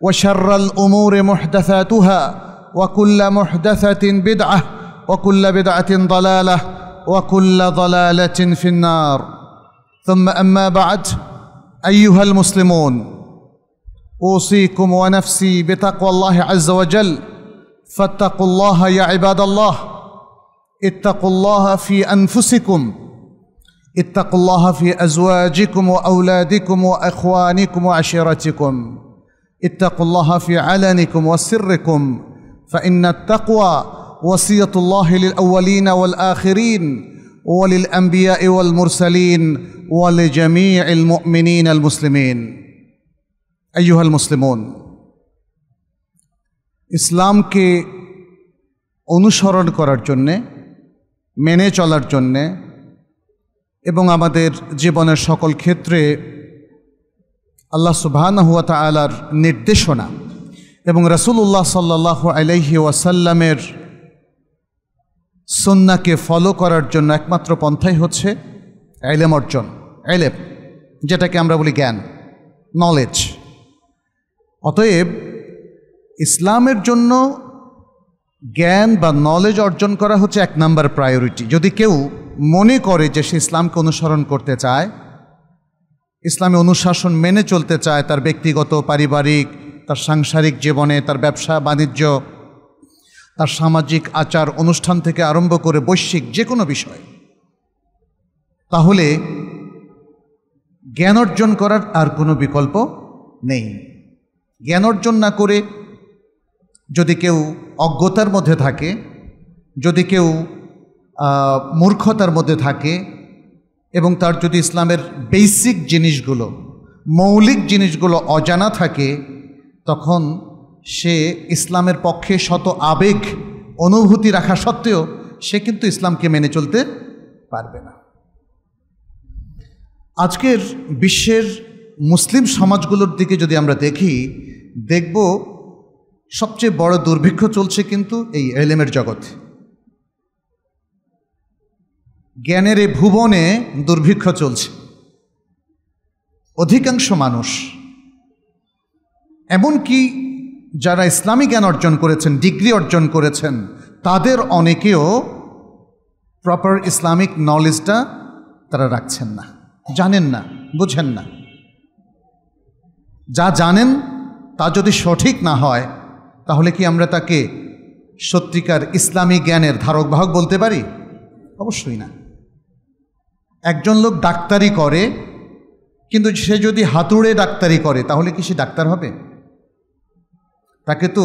وشر الامور محدثاتها وكل محدثه بدعه وكل بدعه ضلاله وكل ضلاله في النار ثم اما بعد ايها المسلمون اوصيكم ونفسي بتقوى الله عز وجل فاتقوا الله يا عباد الله اتقوا الله في انفسكم اتقوا الله في ازواجكم واولادكم واخوانكم وعشيرتكم اتقوا الله في علنكم وسركم فإن التقوى وصية الله للأولين والآخرين وللأنبياء والمرسلين ولجميع المؤمنين المسلمين أيها المسلمون ইসলামকে অনুসরণ করার জন্যে মেনে চলার জন্যে এবং আমাদের জীবনের সকল ক্ষেত্রে আল্লাহ হুয়া তালার নির্দেশনা এবং রসুল্লাহ সাল্লাহ আলহি ওয়াসাল্লামের সন্নাকে ফলো করার জন্য একমাত্র পন্থাই হচ্ছে এলেম অর্জন এলেম যেটাকে আমরা বলি জ্ঞান নলেজ অতএব ইসলামের জন্য জ্ঞান বা নলেজ অর্জন করা হচ্ছে এক নাম্বার প্রায়োরিটি যদি কেউ মনে করে যে সে ইসলামকে অনুসরণ করতে চায় ইসলামী অনুশাসন মেনে চলতে চায় তার ব্যক্তিগত পারিবারিক তার সাংসারিক জীবনে তার ব্যবসা বাণিজ্য তার সামাজিক আচার অনুষ্ঠান থেকে আরম্ভ করে বৈশ্বিক যে কোনো বিষয় তাহলে জ্ঞান অর্জন করার আর কোনো বিকল্প নেই জ্ঞান অর্জন না করে যদি কেউ অজ্ঞতার মধ্যে থাকে যদি কেউ মূর্খতার মধ্যে থাকে এবং তার যদি ইসলামের বেসিক জিনিসগুলো মৌলিক জিনিসগুলো অজানা থাকে তখন সে ইসলামের পক্ষে শত আবেগ অনুভূতি রাখা সত্ত্বেও সে কিন্তু ইসলামকে মেনে চলতে পারবে না আজকের বিশ্বের মুসলিম সমাজগুলোর দিকে যদি আমরা দেখি দেখব সবচেয়ে বড় দুর্ভিক্ষ চলছে কিন্তু এই এলেমের জগতে জ্ঞানের এই ভুবনে দুর্ভিক্ষ চলছে অধিকাংশ মানুষ এমনকি যারা ইসলামী জ্ঞান অর্জন করেছেন ডিগ্রি অর্জন করেছেন তাদের অনেকেও প্রপার ইসলামিক নলেজটা তারা রাখছেন না জানেন না বুঝেন না যা জানেন তা যদি সঠিক না হয় তাহলে কি আমরা তাকে সত্যিকার ইসলামী জ্ঞানের ধারক বাহক বলতে পারি অবশ্যই না একজন লোক ডাক্তারি করে কিন্তু সে যদি হাতুড়ে ডাক্তারি করে তাহলে কি সে ডাক্তার হবে তাকে তো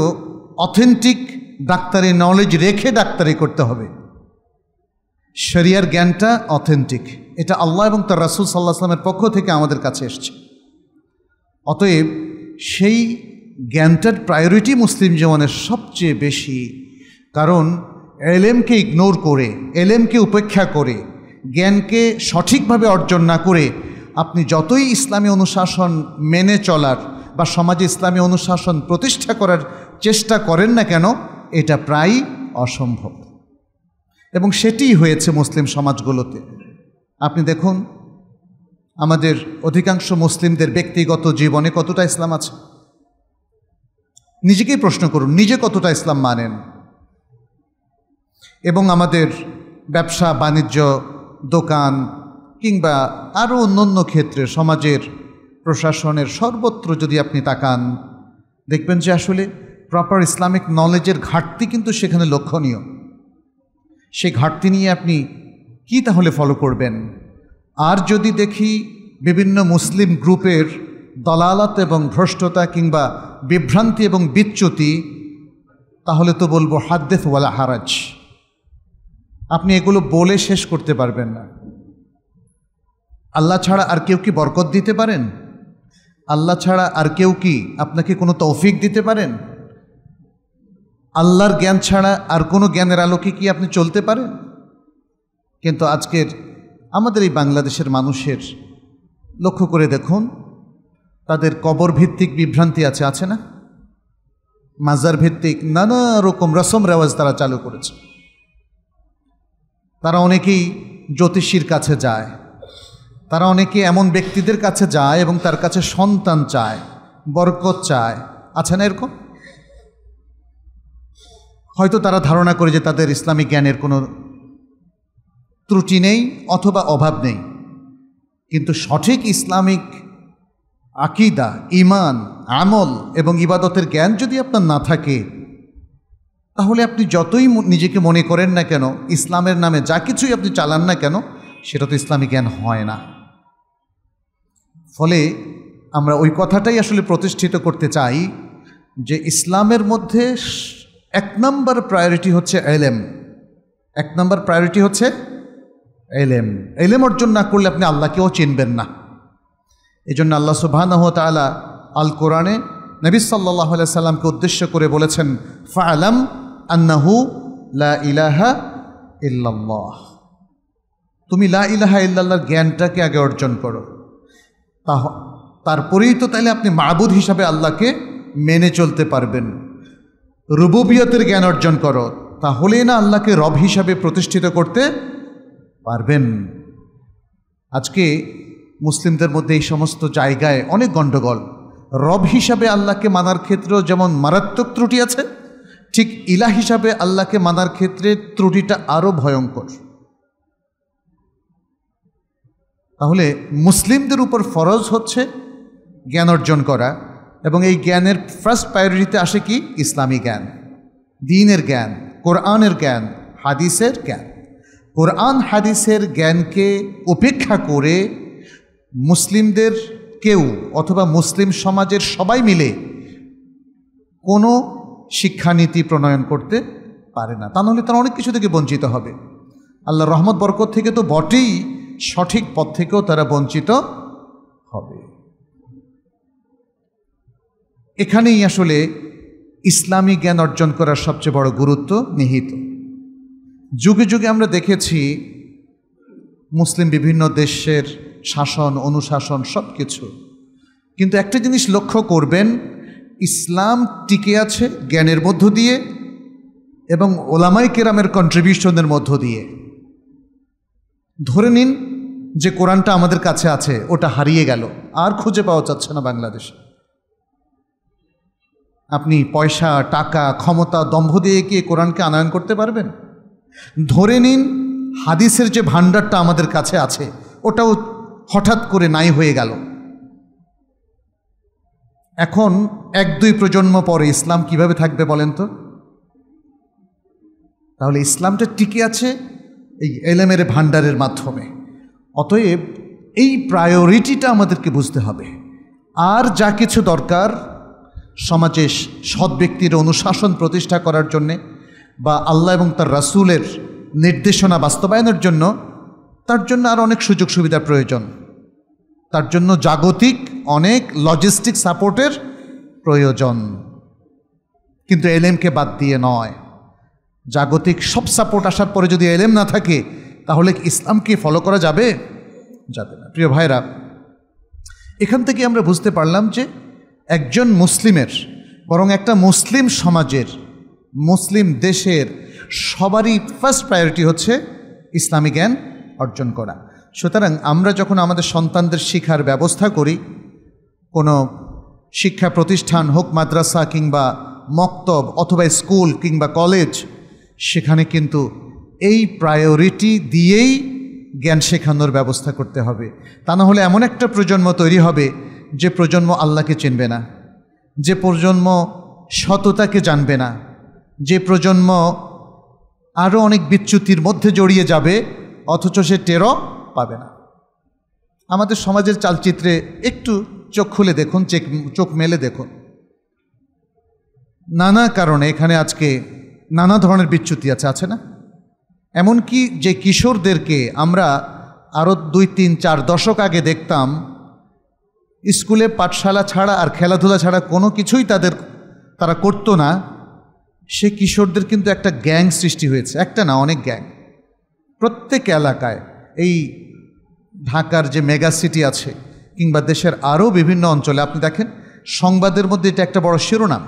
অথেন্টিক ডাক্তারি নলেজ রেখে ডাক্তারি করতে হবে শরিয়ার জ্ঞানটা অথেন্টিক এটা আল্লাহ এবং তার রাসুল সাল্লাহ সাল্লামের পক্ষ থেকে আমাদের কাছে এসছে অতএব সেই জ্ঞানটার প্রায়োরিটি মুসলিম জীবনের সবচেয়ে বেশি কারণ এলএমকে ইগনোর করে এলএমকে উপেক্ষা করে জ্ঞানকে সঠিকভাবে অর্জন না করে আপনি যতই ইসলামী অনুশাসন মেনে চলার বা সমাজে ইসলামী অনুশাসন প্রতিষ্ঠা করার চেষ্টা করেন না কেন এটা প্রায়ই অসম্ভব এবং সেটিই হয়েছে মুসলিম সমাজগুলোতে আপনি দেখুন আমাদের অধিকাংশ মুসলিমদের ব্যক্তিগত জীবনে কতটা ইসলাম আছে নিজেকেই প্রশ্ন করুন নিজে কতটা ইসলাম মানেন এবং আমাদের ব্যবসা বাণিজ্য দোকান কিংবা আরও অন্য ক্ষেত্রে সমাজের প্রশাসনের সর্বত্র যদি আপনি তাকান দেখবেন যে আসলে প্রপার ইসলামিক নলেজের ঘাটতি কিন্তু সেখানে লক্ষণীয় সেই ঘাটতি নিয়ে আপনি কি তাহলে ফলো করবেন আর যদি দেখি বিভিন্ন মুসলিম গ্রুপের দলালত এবং ভ্রষ্টতা কিংবা বিভ্রান্তি এবং বিচ্যুতি তাহলে তো বলবো হাদ্দেফ ওয়ালা হারাজ আপনি এগুলো বলে শেষ করতে পারবেন না আল্লাহ ছাড়া আর কেউ কি বরকত দিতে পারেন আল্লাহ ছাড়া আর কেউ কি আপনাকে কোনো তৌফিক দিতে পারেন আল্লাহর জ্ঞান ছাড়া আর কোনো জ্ঞানের আলোকে কি আপনি চলতে পারেন কিন্তু আজকের আমাদের এই বাংলাদেশের মানুষের লক্ষ্য করে দেখুন তাদের কবর ভিত্তিক বিভ্রান্তি আছে আছে না মাজার ভিত্তিক নানা রকম রসম রেওয়াজ তারা চালু করেছে তারা অনেকেই জ্যোতিষীর কাছে যায় তারা অনেকে এমন ব্যক্তিদের কাছে যায় এবং তার কাছে সন্তান চায় বরকত চায় আছে না এরকম হয়তো তারা ধারণা করে যে তাদের ইসলামিক জ্ঞানের কোনো ত্রুটি নেই অথবা অভাব নেই কিন্তু সঠিক ইসলামিক আকিদা ইমান আমল এবং ইবাদতের জ্ঞান যদি আপনার না থাকে তাহলে আপনি যতই নিজেকে মনে করেন না কেন ইসলামের নামে যা কিছুই আপনি চালান না কেন সেটা তো ইসলামী জ্ঞান হয় না ফলে আমরা ওই কথাটাই আসলে প্রতিষ্ঠিত করতে চাই যে ইসলামের মধ্যে এক নম্বর প্রায়োরিটি হচ্ছে এলেম এক নম্বর প্রায়োরিটি হচ্ছে এলেম এলেম অর্জন না করলে আপনি আল্লাহকেও চিনবেন না এই জন্য আল্লাহ সুবাহ তালা আল কোরআনে নবী সাল্লাহ সাল্লামকে উদ্দেশ্য করে বলেছেন ফা আলাম আন্নাহু লা ইলাহা ইল্লাল্লাহ তুমি লা ইলাহা ইল্লাল্লাহর জ্ঞানটাকে আগে অর্জন করো তা তারপরেই তো তাহলে আপনি মাহবুদ হিসাবে আল্লাহকে মেনে চলতে পারবেন রুবুবিয়তের জ্ঞান অর্জন করো তাহলে না আল্লাহকে রব হিসাবে প্রতিষ্ঠিত করতে পারবেন আজকে মুসলিমদের মধ্যে এই সমস্ত জায়গায় অনেক গণ্ডগোল রব হিসাবে আল্লাহকে মানার ক্ষেত্রেও যেমন মারাত্মক ত্রুটি আছে ঠিক ইলা হিসাবে আল্লাহকে মানার ক্ষেত্রে ত্রুটিটা আরও ভয়ঙ্কর তাহলে মুসলিমদের উপর ফরজ হচ্ছে জ্ঞান অর্জন করা এবং এই জ্ঞানের ফার্স্ট প্রায়োরিটিতে আসে কি ইসলামী জ্ঞান দিনের জ্ঞান কোরআনের জ্ঞান হাদিসের জ্ঞান কোরআন হাদিসের জ্ঞানকে উপেক্ষা করে মুসলিমদের কেউ অথবা মুসলিম সমাজের সবাই মিলে কোনো শিক্ষানীতি প্রণয়ন করতে পারে না তা নাহলে তারা অনেক কিছু থেকে বঞ্চিত হবে আল্লাহ রহমত বরকত থেকে তো বটেই সঠিক পথ থেকেও তারা বঞ্চিত হবে এখানেই আসলে ইসলামী জ্ঞান অর্জন করার সবচেয়ে বড় গুরুত্ব নিহিত যুগে যুগে আমরা দেখেছি মুসলিম বিভিন্ন দেশের শাসন অনুশাসন সব কিছু কিন্তু একটা জিনিস লক্ষ্য করবেন ইসলাম টিকে আছে জ্ঞানের মধ্য দিয়ে এবং ওলামাই কেরামের কন্ট্রিবিউশনের মধ্য দিয়ে ধরে নিন যে কোরআনটা আমাদের কাছে আছে ওটা হারিয়ে গেল আর খুঁজে পাওয়া যাচ্ছে না বাংলাদেশে আপনি পয়সা টাকা ক্ষমতা দম্ভ দিয়ে কি কোরআনকে আনায়ন করতে পারবেন ধরে নিন হাদিসের যে ভাণ্ডারটা আমাদের কাছে আছে ওটাও হঠাৎ করে নাই হয়ে গেল এখন এক দুই প্রজন্ম পরে ইসলাম কিভাবে থাকবে বলেন তো তাহলে ইসলামটা টিকে আছে এই এলেমের ভাণ্ডারের মাধ্যমে অতএব এই প্রায়োরিটিটা আমাদেরকে বুঝতে হবে আর যা কিছু দরকার সমাজে সৎ ব্যক্তির অনুশাসন প্রতিষ্ঠা করার জন্যে বা আল্লাহ এবং তার রাসুলের নির্দেশনা বাস্তবায়নের জন্য তার জন্য আর অনেক সুযোগ সুবিধা প্রয়োজন তার জন্য জাগতিক অনেক লজিস্টিক সাপোর্টের প্রয়োজন কিন্তু এলএমকে বাদ দিয়ে নয় জাগতিক সব সাপোর্ট আসার পরে যদি এলএম না থাকে তাহলে ইসলামকে ফলো করা যাবে যাবে না প্রিয় ভাইরা এখান থেকে আমরা বুঝতে পারলাম যে একজন মুসলিমের বরং একটা মুসলিম সমাজের মুসলিম দেশের সবারই ফার্স্ট প্রায়োরিটি হচ্ছে ইসলামী জ্ঞান অর্জন করা সুতরাং আমরা যখন আমাদের সন্তানদের শিক্ষার ব্যবস্থা করি কোনো শিক্ষা প্রতিষ্ঠান হোক মাদ্রাসা কিংবা মক্তব অথবা স্কুল কিংবা কলেজ সেখানে কিন্তু এই প্রায়োরিটি দিয়েই জ্ঞান শেখানোর ব্যবস্থা করতে হবে তা না হলে এমন একটা প্রজন্ম তৈরি হবে যে প্রজন্ম আল্লাহকে চিনবে না যে প্রজন্ম সততাকে জানবে না যে প্রজন্ম আরও অনেক বিচ্যুতির মধ্যে জড়িয়ে যাবে অথচ সে টেরো পাবে না আমাদের সমাজের চালচিত্রে একটু চোখ খুলে দেখুন চেক চোখ মেলে দেখুন নানা কারণে এখানে আজকে নানা ধরনের বিচ্যুতি আছে আছে না এমনকি যে কিশোরদেরকে আমরা আরও দুই তিন চার দশক আগে দেখতাম স্কুলে পাঠশালা ছাড়া আর খেলাধুলা ছাড়া কোনো কিছুই তাদের তারা করতো না সে কিশোরদের কিন্তু একটা গ্যাং সৃষ্টি হয়েছে একটা না অনেক গ্যাং প্রত্যেক এলাকায় এই ঢাকার যে মেগা সিটি আছে কিংবা দেশের আরও বিভিন্ন অঞ্চলে আপনি দেখেন সংবাদের মধ্যে এটা একটা বড় শিরোনাম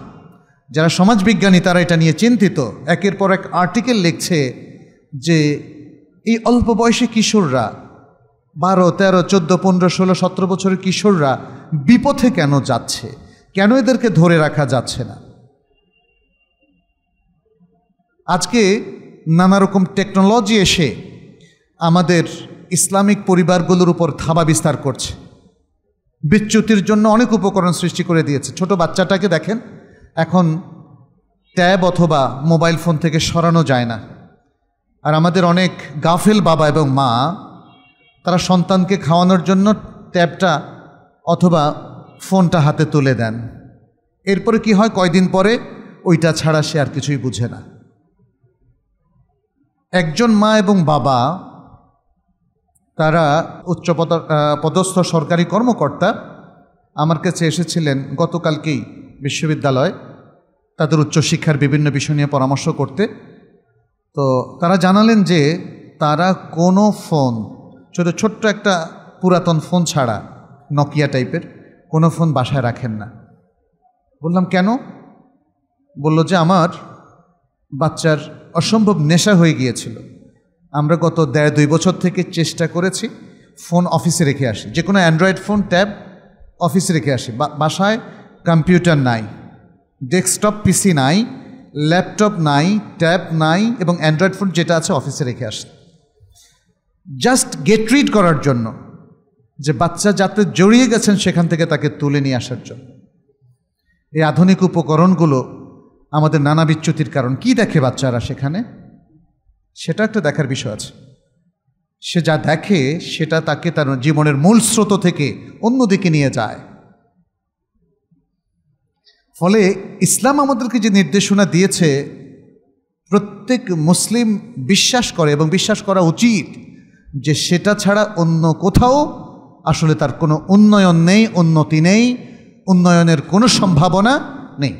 যারা সমাজবিজ্ঞানী তারা এটা নিয়ে চিন্তিত একের পর এক আর্টিকেল লিখছে যে এই অল্প বয়সী কিশোররা বারো তেরো চোদ্দো পনেরো ষোলো সতেরো বছরের কিশোররা বিপথে কেন যাচ্ছে কেন এদেরকে ধরে রাখা যাচ্ছে না আজকে নানা রকম টেকনোলজি এসে আমাদের ইসলামিক পরিবারগুলোর উপর থাবা বিস্তার করছে বিচ্যুতির জন্য অনেক উপকরণ সৃষ্টি করে দিয়েছে ছোট বাচ্চাটাকে দেখেন এখন ট্যাব অথবা মোবাইল ফোন থেকে সরানো যায় না আর আমাদের অনেক গাফেল বাবা এবং মা তারা সন্তানকে খাওয়ানোর জন্য ট্যাবটা অথবা ফোনটা হাতে তুলে দেন এরপরে কি হয় কয়দিন পরে ওইটা ছাড়া সে আর কিছুই বুঝে না একজন মা এবং বাবা তারা উচ্চ পদস্থ সরকারি কর্মকর্তা আমার কাছে এসেছিলেন গতকালকেই বিশ্ববিদ্যালয় তাদের উচ্চশিক্ষার বিভিন্ন বিষয় নিয়ে পরামর্শ করতে তো তারা জানালেন যে তারা কোনো ফোন ছোটো ছোট্ট একটা পুরাতন ফোন ছাড়া নকিয়া টাইপের কোনো ফোন বাসায় রাখেন না বললাম কেন বলল যে আমার বাচ্চার অসম্ভব নেশা হয়ে গিয়েছিল আমরা গত দেড় দুই বছর থেকে চেষ্টা করেছি ফোন অফিসে রেখে আসি যে কোনো অ্যান্ড্রয়েড ফোন ট্যাব অফিসে রেখে আসি বাসায় কম্পিউটার নাই ডেস্কটপ পিসি নাই ল্যাপটপ নাই ট্যাব নাই এবং অ্যান্ড্রয়েড ফোন যেটা আছে অফিসে রেখে আসি জাস্ট গেট রিড করার জন্য যে বাচ্চা যাতে জড়িয়ে গেছেন সেখান থেকে তাকে তুলে নিয়ে আসার জন্য এই আধুনিক উপকরণগুলো আমাদের নানা বিচ্যুতির কারণ কি দেখে বাচ্চারা সেখানে সেটা একটা দেখার বিষয় আছে সে যা দেখে সেটা তাকে তার জীবনের মূল স্রোত থেকে অন্যদিকে নিয়ে যায় ফলে ইসলাম আমাদেরকে যে নির্দেশনা দিয়েছে প্রত্যেক মুসলিম বিশ্বাস করে এবং বিশ্বাস করা উচিত যে সেটা ছাড়া অন্য কোথাও আসলে তার কোনো উন্নয়ন নেই উন্নতি নেই উন্নয়নের কোনো সম্ভাবনা নেই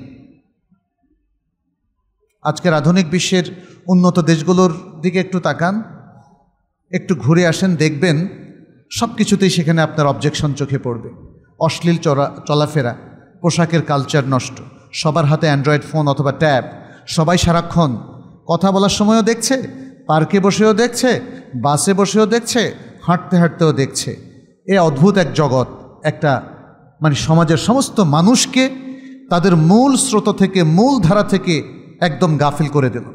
আজকের আধুনিক বিশ্বের উন্নত দেশগুলোর দিকে একটু তাকান একটু ঘুরে আসেন দেখবেন সব কিছুতেই সেখানে আপনার অবজেকশন চোখে পড়বে অশ্লীল চরা চলাফেরা পোশাকের কালচার নষ্ট সবার হাতে অ্যান্ড্রয়েড ফোন অথবা ট্যাব সবাই সারাক্ষণ কথা বলার সময়ও দেখছে পার্কে বসেও দেখছে বাসে বসেও দেখছে হাঁটতে হাঁটতেও দেখছে এ অদ্ভুত এক জগৎ একটা মানে সমাজের সমস্ত মানুষকে তাদের মূল স্রোত থেকে মূল ধারা থেকে একদম গাফিল করে দিল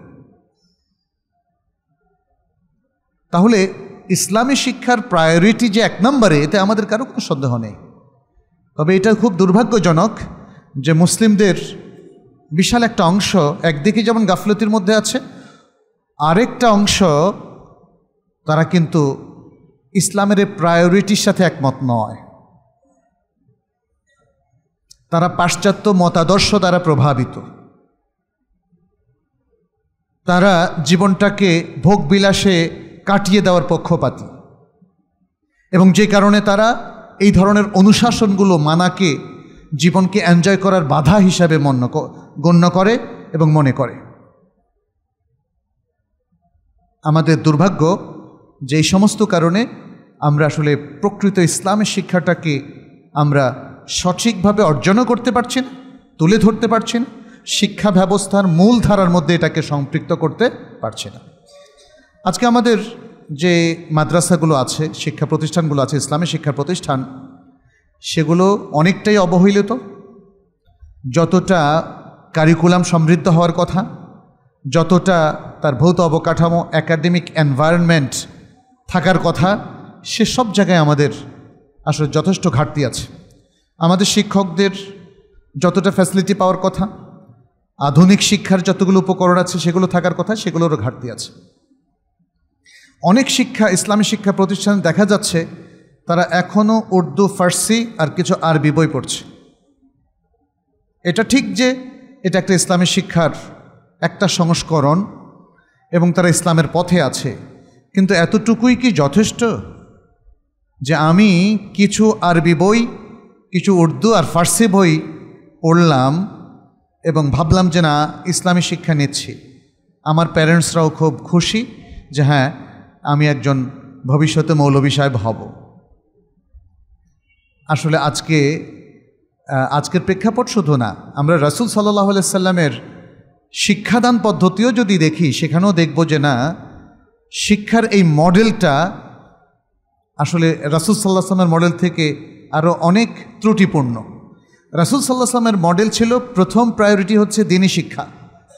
তাহলে ইসলামী শিক্ষার প্রায়োরিটি যে এক নম্বরে এতে আমাদের কারো কোনো সন্দেহ নেই তবে এটা খুব দুর্ভাগ্যজনক যে মুসলিমদের বিশাল একটা অংশ একদিকে যেমন গাফলতির মধ্যে আছে আরেকটা অংশ তারা কিন্তু ইসলামের প্রায়োরিটির সাথে একমত নয় তারা পাশ্চাত্য মতাদর্শ দ্বারা প্রভাবিত তারা জীবনটাকে ভোগবিলাসে কাটিয়ে দেওয়ার পক্ষপাতী এবং যে কারণে তারা এই ধরনের অনুশাসনগুলো মানাকে জীবনকে এনজয় করার বাধা হিসাবে মন্য গণ্য করে এবং মনে করে আমাদের দুর্ভাগ্য যে এই সমস্ত কারণে আমরা আসলে প্রকৃত ইসলামের শিক্ষাটাকে আমরা সঠিকভাবে অর্জনও করতে পারছি না তুলে ধরতে পারছি না শিক্ষা ব্যবস্থার মূল ধারার মধ্যে এটাকে সম্পৃক্ত করতে পারছে না আজকে আমাদের যে মাদ্রাসাগুলো আছে শিক্ষা প্রতিষ্ঠানগুলো আছে ইসলামী শিক্ষা প্রতিষ্ঠান সেগুলো অনেকটাই অবহেলিত যতটা কারিকুলাম সমৃদ্ধ হওয়ার কথা যতটা তার ভৌত অবকাঠামো একাডেমিক এনভায়রনমেন্ট থাকার কথা সে সব জায়গায় আমাদের আসলে যথেষ্ট ঘাটতি আছে আমাদের শিক্ষকদের যতটা ফ্যাসিলিটি পাওয়ার কথা আধুনিক শিক্ষার যতগুলো উপকরণ আছে সেগুলো থাকার কথা সেগুলোরও ঘাটতি আছে অনেক শিক্ষা ইসলামী শিক্ষা প্রতিষ্ঠানে দেখা যাচ্ছে তারা এখনও উর্দু ফার্সি আর কিছু আরবি বই পড়ছে এটা ঠিক যে এটা একটা ইসলামী শিক্ষার একটা সংস্করণ এবং তারা ইসলামের পথে আছে কিন্তু এতটুকুই কি যথেষ্ট যে আমি কিছু আরবি বই কিছু উর্দু আর ফার্সি বই পড়লাম এবং ভাবলাম যে না ইসলামী শিক্ষা নিচ্ছি আমার প্যারেন্টসরাও খুব খুশি যে হ্যাঁ আমি একজন ভবিষ্যতে মৌলবী সাহেব হব আসলে আজকে আজকের প্রেক্ষাপট শুধু না আমরা রাসুল সাল্লাহ সাল্লামের শিক্ষাদান পদ্ধতিও যদি দেখি সেখানেও দেখব যে না শিক্ষার এই মডেলটা আসলে রাসুল সাল্লাহ সাল্লামের মডেল থেকে আরও অনেক ত্রুটিপূর্ণ রাসুল সাল্লাহ সাল্লামের মডেল ছিল প্রথম প্রায়োরিটি হচ্ছে দিনই শিক্ষা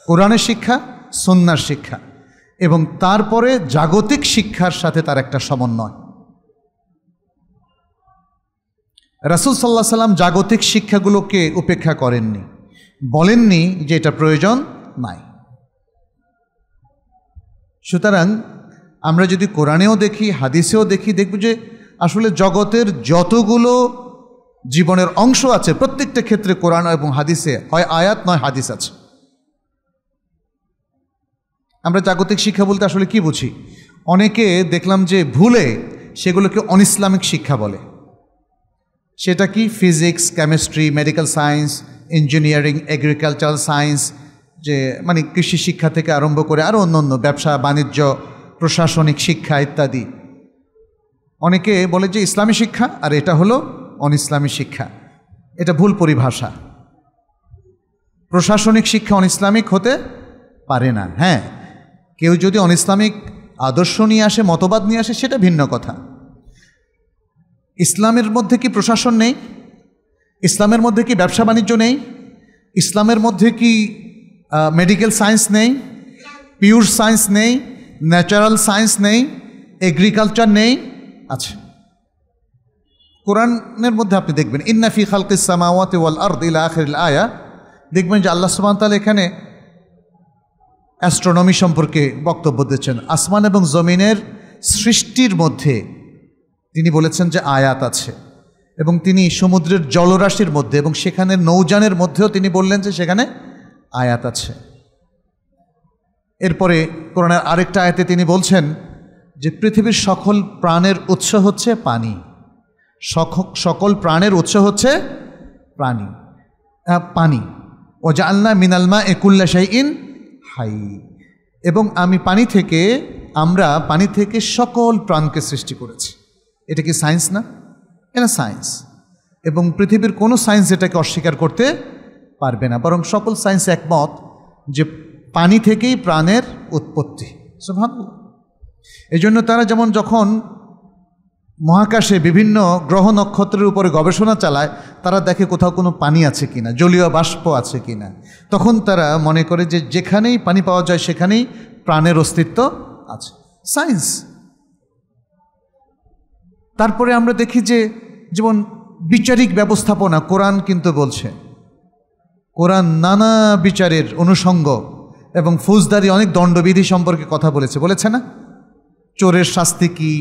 কোরআনের শিক্ষা সন্ন্যার শিক্ষা এবং তারপরে জাগতিক শিক্ষার সাথে তার একটা সমন্বয় রাসুল সাল্লাহ সাল্লাম জাগতিক শিক্ষাগুলোকে উপেক্ষা করেননি বলেননি যে এটা প্রয়োজন নাই সুতরাং আমরা যদি কোরআনেও দেখি হাদিসেও দেখি দেখব যে আসলে জগতের যতগুলো জীবনের অংশ আছে প্রত্যেকটা ক্ষেত্রে কোরআন এবং হাদিসে হয় আয়াত নয় হাদিস আছে আমরা জাগতিক শিক্ষা বলতে আসলে কি বুঝি অনেকে দেখলাম যে ভুলে সেগুলোকে অন ইসলামিক শিক্ষা বলে সেটা কি physics chemistry medical science engineering agricultural science যে মানে কৃষি শিক্ষা থেকে আরম্ভ করে আরও অন্য অন্য ব্যবসা বাণিজ্য প্রশাসনিক শিক্ষা ইত্যাদি অনেকে বলে যে ইসলামী শিক্ষা আর এটা হলো অনইসলামী শিক্ষা এটা ভুল পরিভাষা প্রশাসনিক শিক্ষা অনইসলামিক হতে পারে না হ্যাঁ কেউ যদি অনইসলামিক আদর্শ নিয়ে আসে মতবাদ নিয়ে আসে সেটা ভিন্ন কথা ইসলামের মধ্যে কি প্রশাসন নেই ইসলামের মধ্যে কি ব্যবসা বাণিজ্য নেই ইসলামের মধ্যে কি মেডিকেল সায়েন্স নেই পিওর সায়েন্স নেই ন্যাচারাল সায়েন্স নেই এগ্রিকালচার নেই আচ্ছা কোরআনের মধ্যে আপনি দেখবেন ইন্নাফি খালকিস সামাওয়াতে ওয়াল আর্দ ইলা আখের আয়া দেখবেন যে আল্লাহ সুবাহ তাল এখানে অ্যাস্ট্রোনমি সম্পর্কে বক্তব্য দিচ্ছেন আসমান এবং জমিনের সৃষ্টির মধ্যে তিনি বলেছেন যে আয়াত আছে এবং তিনি সমুদ্রের জলরাশির মধ্যে এবং সেখানে নৌযানের মধ্যেও তিনি বললেন যে সেখানে আয়াত আছে এরপরে কোরআনের আরেকটা আয়াতে তিনি বলছেন যে পৃথিবীর সকল প্রাণের উৎস হচ্ছে পানি সকল প্রাণের উৎস হচ্ছে প্রাণী পানি ও জাল্লা মিনালমা একুল্লা শাইন হাই এবং আমি পানি থেকে আমরা পানি থেকে সকল প্রাণকে সৃষ্টি করেছি এটা কি সায়েন্স না এটা সায়েন্স এবং পৃথিবীর কোনো সায়েন্স এটাকে অস্বীকার করতে পারবে না বরং সকল সায়েন্স একমত যে পানি থেকেই প্রাণের উৎপত্তি ভাবল এই জন্য তারা যেমন যখন মহাকাশে বিভিন্ন গ্রহ নক্ষত্রের উপরে গবেষণা চালায় তারা দেখে কোথাও কোনো পানি আছে কিনা জলীয় বাষ্প আছে কি না তখন তারা মনে করে যে যেখানেই পানি পাওয়া যায় সেখানেই প্রাণের অস্তিত্ব আছে সায়েন্স তারপরে আমরা দেখি যে যেমন বিচারিক ব্যবস্থাপনা কোরআন কিন্তু বলছে কোরআন নানা বিচারের অনুষঙ্গ এবং ফৌজদারি অনেক দণ্ডবিধি সম্পর্কে কথা বলেছে বলেছে না চোরের শাস্তি কি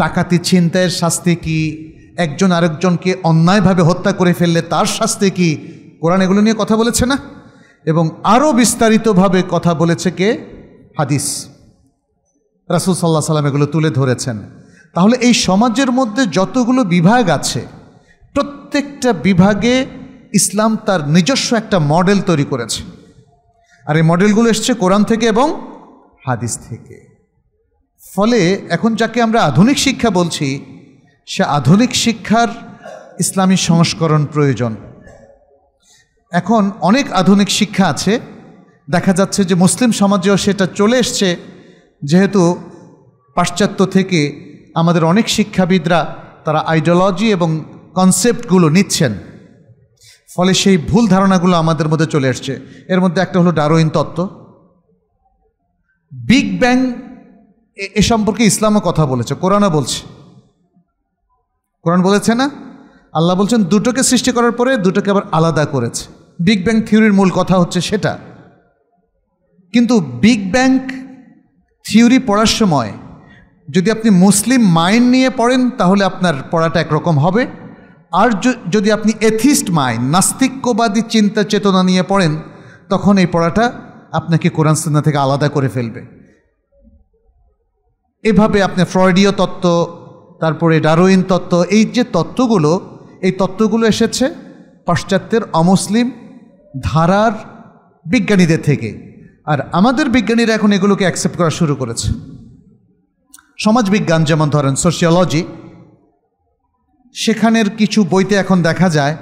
ডাকাতি ছিনতাইয়ের শাস্তি কি একজন আরেকজনকে অন্যায়ভাবে হত্যা করে ফেললে তার শাস্তি কি কোরআন এগুলো নিয়ে কথা বলেছে না এবং আরও বিস্তারিতভাবে কথা বলেছে কে হাদিস রাসুল সাল্লাহ সাল্লাম এগুলো তুলে ধরেছেন তাহলে এই সমাজের মধ্যে যতগুলো বিভাগ আছে প্রত্যেকটা বিভাগে ইসলাম তার নিজস্ব একটা মডেল তৈরি করেছে আর এই মডেলগুলো এসছে কোরআন থেকে এবং হাদিস থেকে ফলে এখন যাকে আমরা আধুনিক শিক্ষা বলছি সে আধুনিক শিক্ষার ইসলামী সংস্করণ প্রয়োজন এখন অনেক আধুনিক শিক্ষা আছে দেখা যাচ্ছে যে মুসলিম সমাজেও সেটা চলে এসছে যেহেতু পাশ্চাত্য থেকে আমাদের অনেক শিক্ষাবিদরা তারা আইডিওলজি এবং কনসেপ্টগুলো নিচ্ছেন ফলে সেই ভুল ধারণাগুলো আমাদের মধ্যে চলে আসছে এর মধ্যে একটা হলো ডারোইন তত্ত্ব বিগ ব্যাং এ সম্পর্কে ইসলামও কথা বলেছে কোরআনও বলছে কোরআন বলেছে না আল্লাহ বলছেন দুটোকে সৃষ্টি করার পরে দুটোকে আবার আলাদা করেছে বিগ ব্যাং থিওরির মূল কথা হচ্ছে সেটা কিন্তু বিগ ব্যাং থিওরি পড়ার সময় যদি আপনি মুসলিম মাইন্ড নিয়ে পড়েন তাহলে আপনার পড়াটা একরকম হবে আর যদি আপনি এথিস্ট মাইন্ড নাস্তিক্যবাদী চিন্তা চেতনা নিয়ে পড়েন তখন এই পড়াটা আপনাকে কোরআন সিন্না থেকে আলাদা করে ফেলবে এভাবে আপনি ফ্রয়েডীয় তত্ত্ব তারপরে ডারোইন তত্ত্ব এই যে তত্ত্বগুলো এই তত্ত্বগুলো এসেছে পাশ্চাত্যের অমুসলিম ধারার বিজ্ঞানীদের থেকে আর আমাদের বিজ্ঞানীরা এখন এগুলোকে অ্যাকসেপ্ট করা শুরু করেছে সমাজবিজ্ঞান যেমন ধরেন সোশিয়োলজি সেখানের কিছু বইতে এখন দেখা যায়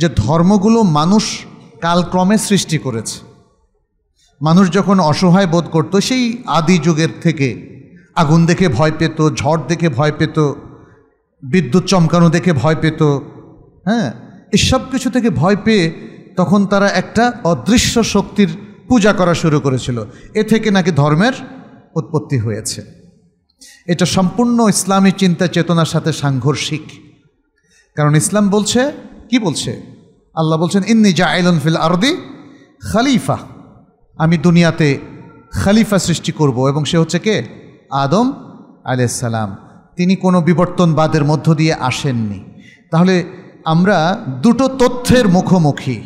যে ধর্মগুলো মানুষ কালক্রমে সৃষ্টি করেছে মানুষ যখন অসহায় বোধ করত সেই আদি যুগের থেকে আগুন দেখে ভয় পেত ঝড় দেখে ভয় পেত বিদ্যুৎ চমকানো দেখে ভয় পেত হ্যাঁ এসব কিছু থেকে ভয় পেয়ে তখন তারা একটা অদৃশ্য শক্তির পূজা করা শুরু করেছিল এ থেকে নাকি ধর্মের উৎপত্তি হয়েছে এটা সম্পূর্ণ ইসলামী চিন্তা চেতনার সাথে সাংঘর্ষিক কারণ ইসলাম বলছে কি বলছে আল্লাহ বলছেন ইন্নি জা আইলন ফিল আরদি খালিফা আমি দুনিয়াতে খালিফা সৃষ্টি করব এবং সে হচ্ছে কে আদম আলাইসালাম তিনি কোনো বিবর্তনবাদের মধ্য দিয়ে আসেননি তাহলে আমরা দুটো তথ্যের মুখোমুখি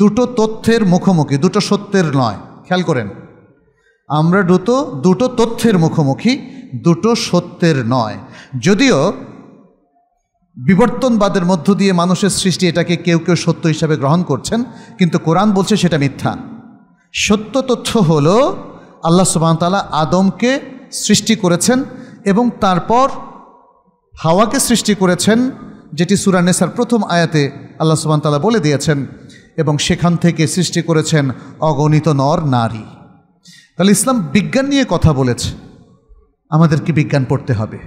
দুটো তথ্যের মুখোমুখি দুটো সত্যের নয় খেয়াল করেন আমরা দুটো দুটো তথ্যের মুখোমুখি দুটো সত্যের নয় যদিও বিবর্তনবাদের মধ্য দিয়ে মানুষের সৃষ্টি এটাকে কেউ কেউ সত্য হিসাবে গ্রহণ করছেন কিন্তু কোরআন বলছে সেটা মিথ্যা সত্য তথ্য হলো আল্লাহ সুবাহতালা আদমকে সৃষ্টি করেছেন এবং তারপর হাওয়াকে সৃষ্টি করেছেন যেটি সুরানেসার প্রথম আয়াতে আল্লাহ তালা বলে দিয়েছেন এবং সেখান থেকে সৃষ্টি করেছেন অগণিত নর নারী তাহলে ইসলাম বিজ্ঞান নিয়ে কথা বলেছে আমাদেরকে বিজ্ঞান পড়তে হবে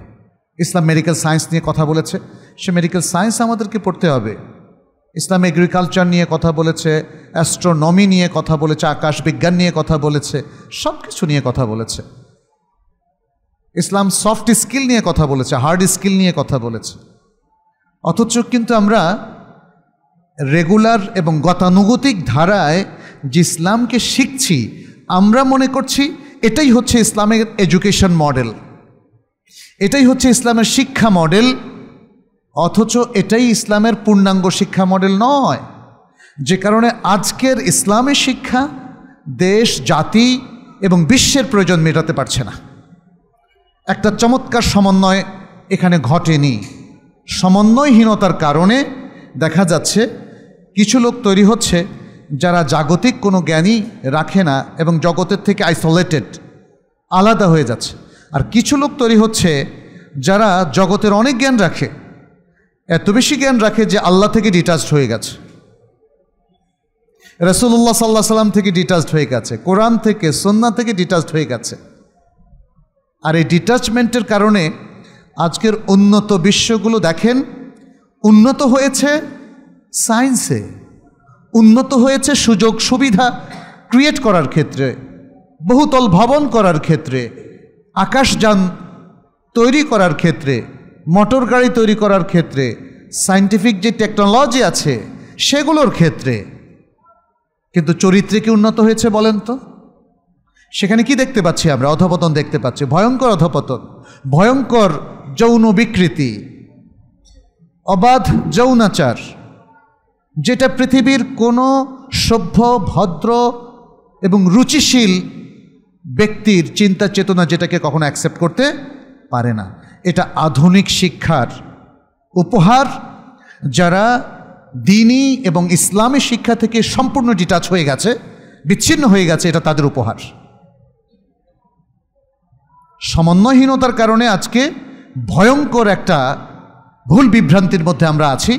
ইসলাম মেডিকেল সায়েন্স নিয়ে কথা বলেছে সে মেডিকেল সায়েন্স আমাদেরকে পড়তে হবে ইসলাম এগ্রিকালচার নিয়ে কথা বলেছে অ্যাস্ট্রোনমি নিয়ে কথা বলেছে আকাশ বিজ্ঞান নিয়ে কথা বলেছে সব কিছু নিয়ে কথা বলেছে ইসলাম সফট স্কিল নিয়ে কথা বলেছে হার্ড স্কিল নিয়ে কথা বলেছে অথচ কিন্তু আমরা রেগুলার এবং গতানুগতিক ধারায় যে ইসলামকে শিখছি আমরা মনে করছি এটাই হচ্ছে ইসলামের এডুকেশন মডেল এটাই হচ্ছে ইসলামের শিক্ষা মডেল অথচ এটাই ইসলামের পূর্ণাঙ্গ শিক্ষা মডেল নয় যে কারণে আজকের ইসলামের শিক্ষা দেশ জাতি এবং বিশ্বের প্রয়োজন মেটাতে পারছে না একটা চমৎকার সমন্বয় এখানে ঘটেনি সমন্বয়হীনতার কারণে দেখা যাচ্ছে কিছু লোক তৈরি হচ্ছে যারা জাগতিক কোনো জ্ঞানই রাখে না এবং জগতের থেকে আইসোলেটেড আলাদা হয়ে যাচ্ছে আর কিছু লোক তৈরি হচ্ছে যারা জগতের অনেক জ্ঞান রাখে এত বেশি জ্ঞান রাখে যে আল্লাহ থেকে ডিটাচড হয়ে গেছে রসুল্লাহ সাল্লাহ সাল্লাম থেকে ডিটাচড হয়ে গেছে কোরআন থেকে সন্না থেকে ডিটাচড হয়ে গেছে আর এই ডিটাচমেন্টের কারণে আজকের উন্নত বিশ্বগুলো দেখেন উন্নত হয়েছে সায়েন্সে উন্নত হয়েছে সুযোগ সুবিধা ক্রিয়েট করার ক্ষেত্রে বহুতল ভবন করার ক্ষেত্রে আকাশযান তৈরি করার ক্ষেত্রে মোটর গাড়ি তৈরি করার ক্ষেত্রে সায়েন্টিফিক যে টেকনোলজি আছে সেগুলোর ক্ষেত্রে কিন্তু চরিত্রে কি উন্নত হয়েছে বলেন তো সেখানে কি দেখতে পাচ্ছি আমরা অধপতন দেখতে পাচ্ছি ভয়ঙ্কর অধপতন ভয়ঙ্কর যৌন বিকৃতি অবাধ যৌনাচার যেটা পৃথিবীর কোনো সভ্য ভদ্র এবং রুচিশীল ব্যক্তির চিন্তা চেতনা যেটাকে কখনো অ্যাকসেপ্ট করতে পারে না এটা আধুনিক শিক্ষার উপহার যারা দিনই এবং ইসলামী শিক্ষা থেকে সম্পূর্ণ ডিটাচ হয়ে গেছে বিচ্ছিন্ন হয়ে গেছে এটা তাদের উপহার সমন্বয়হীনতার কারণে আজকে ভয়ঙ্কর একটা ভুল বিভ্রান্তির মধ্যে আমরা আছি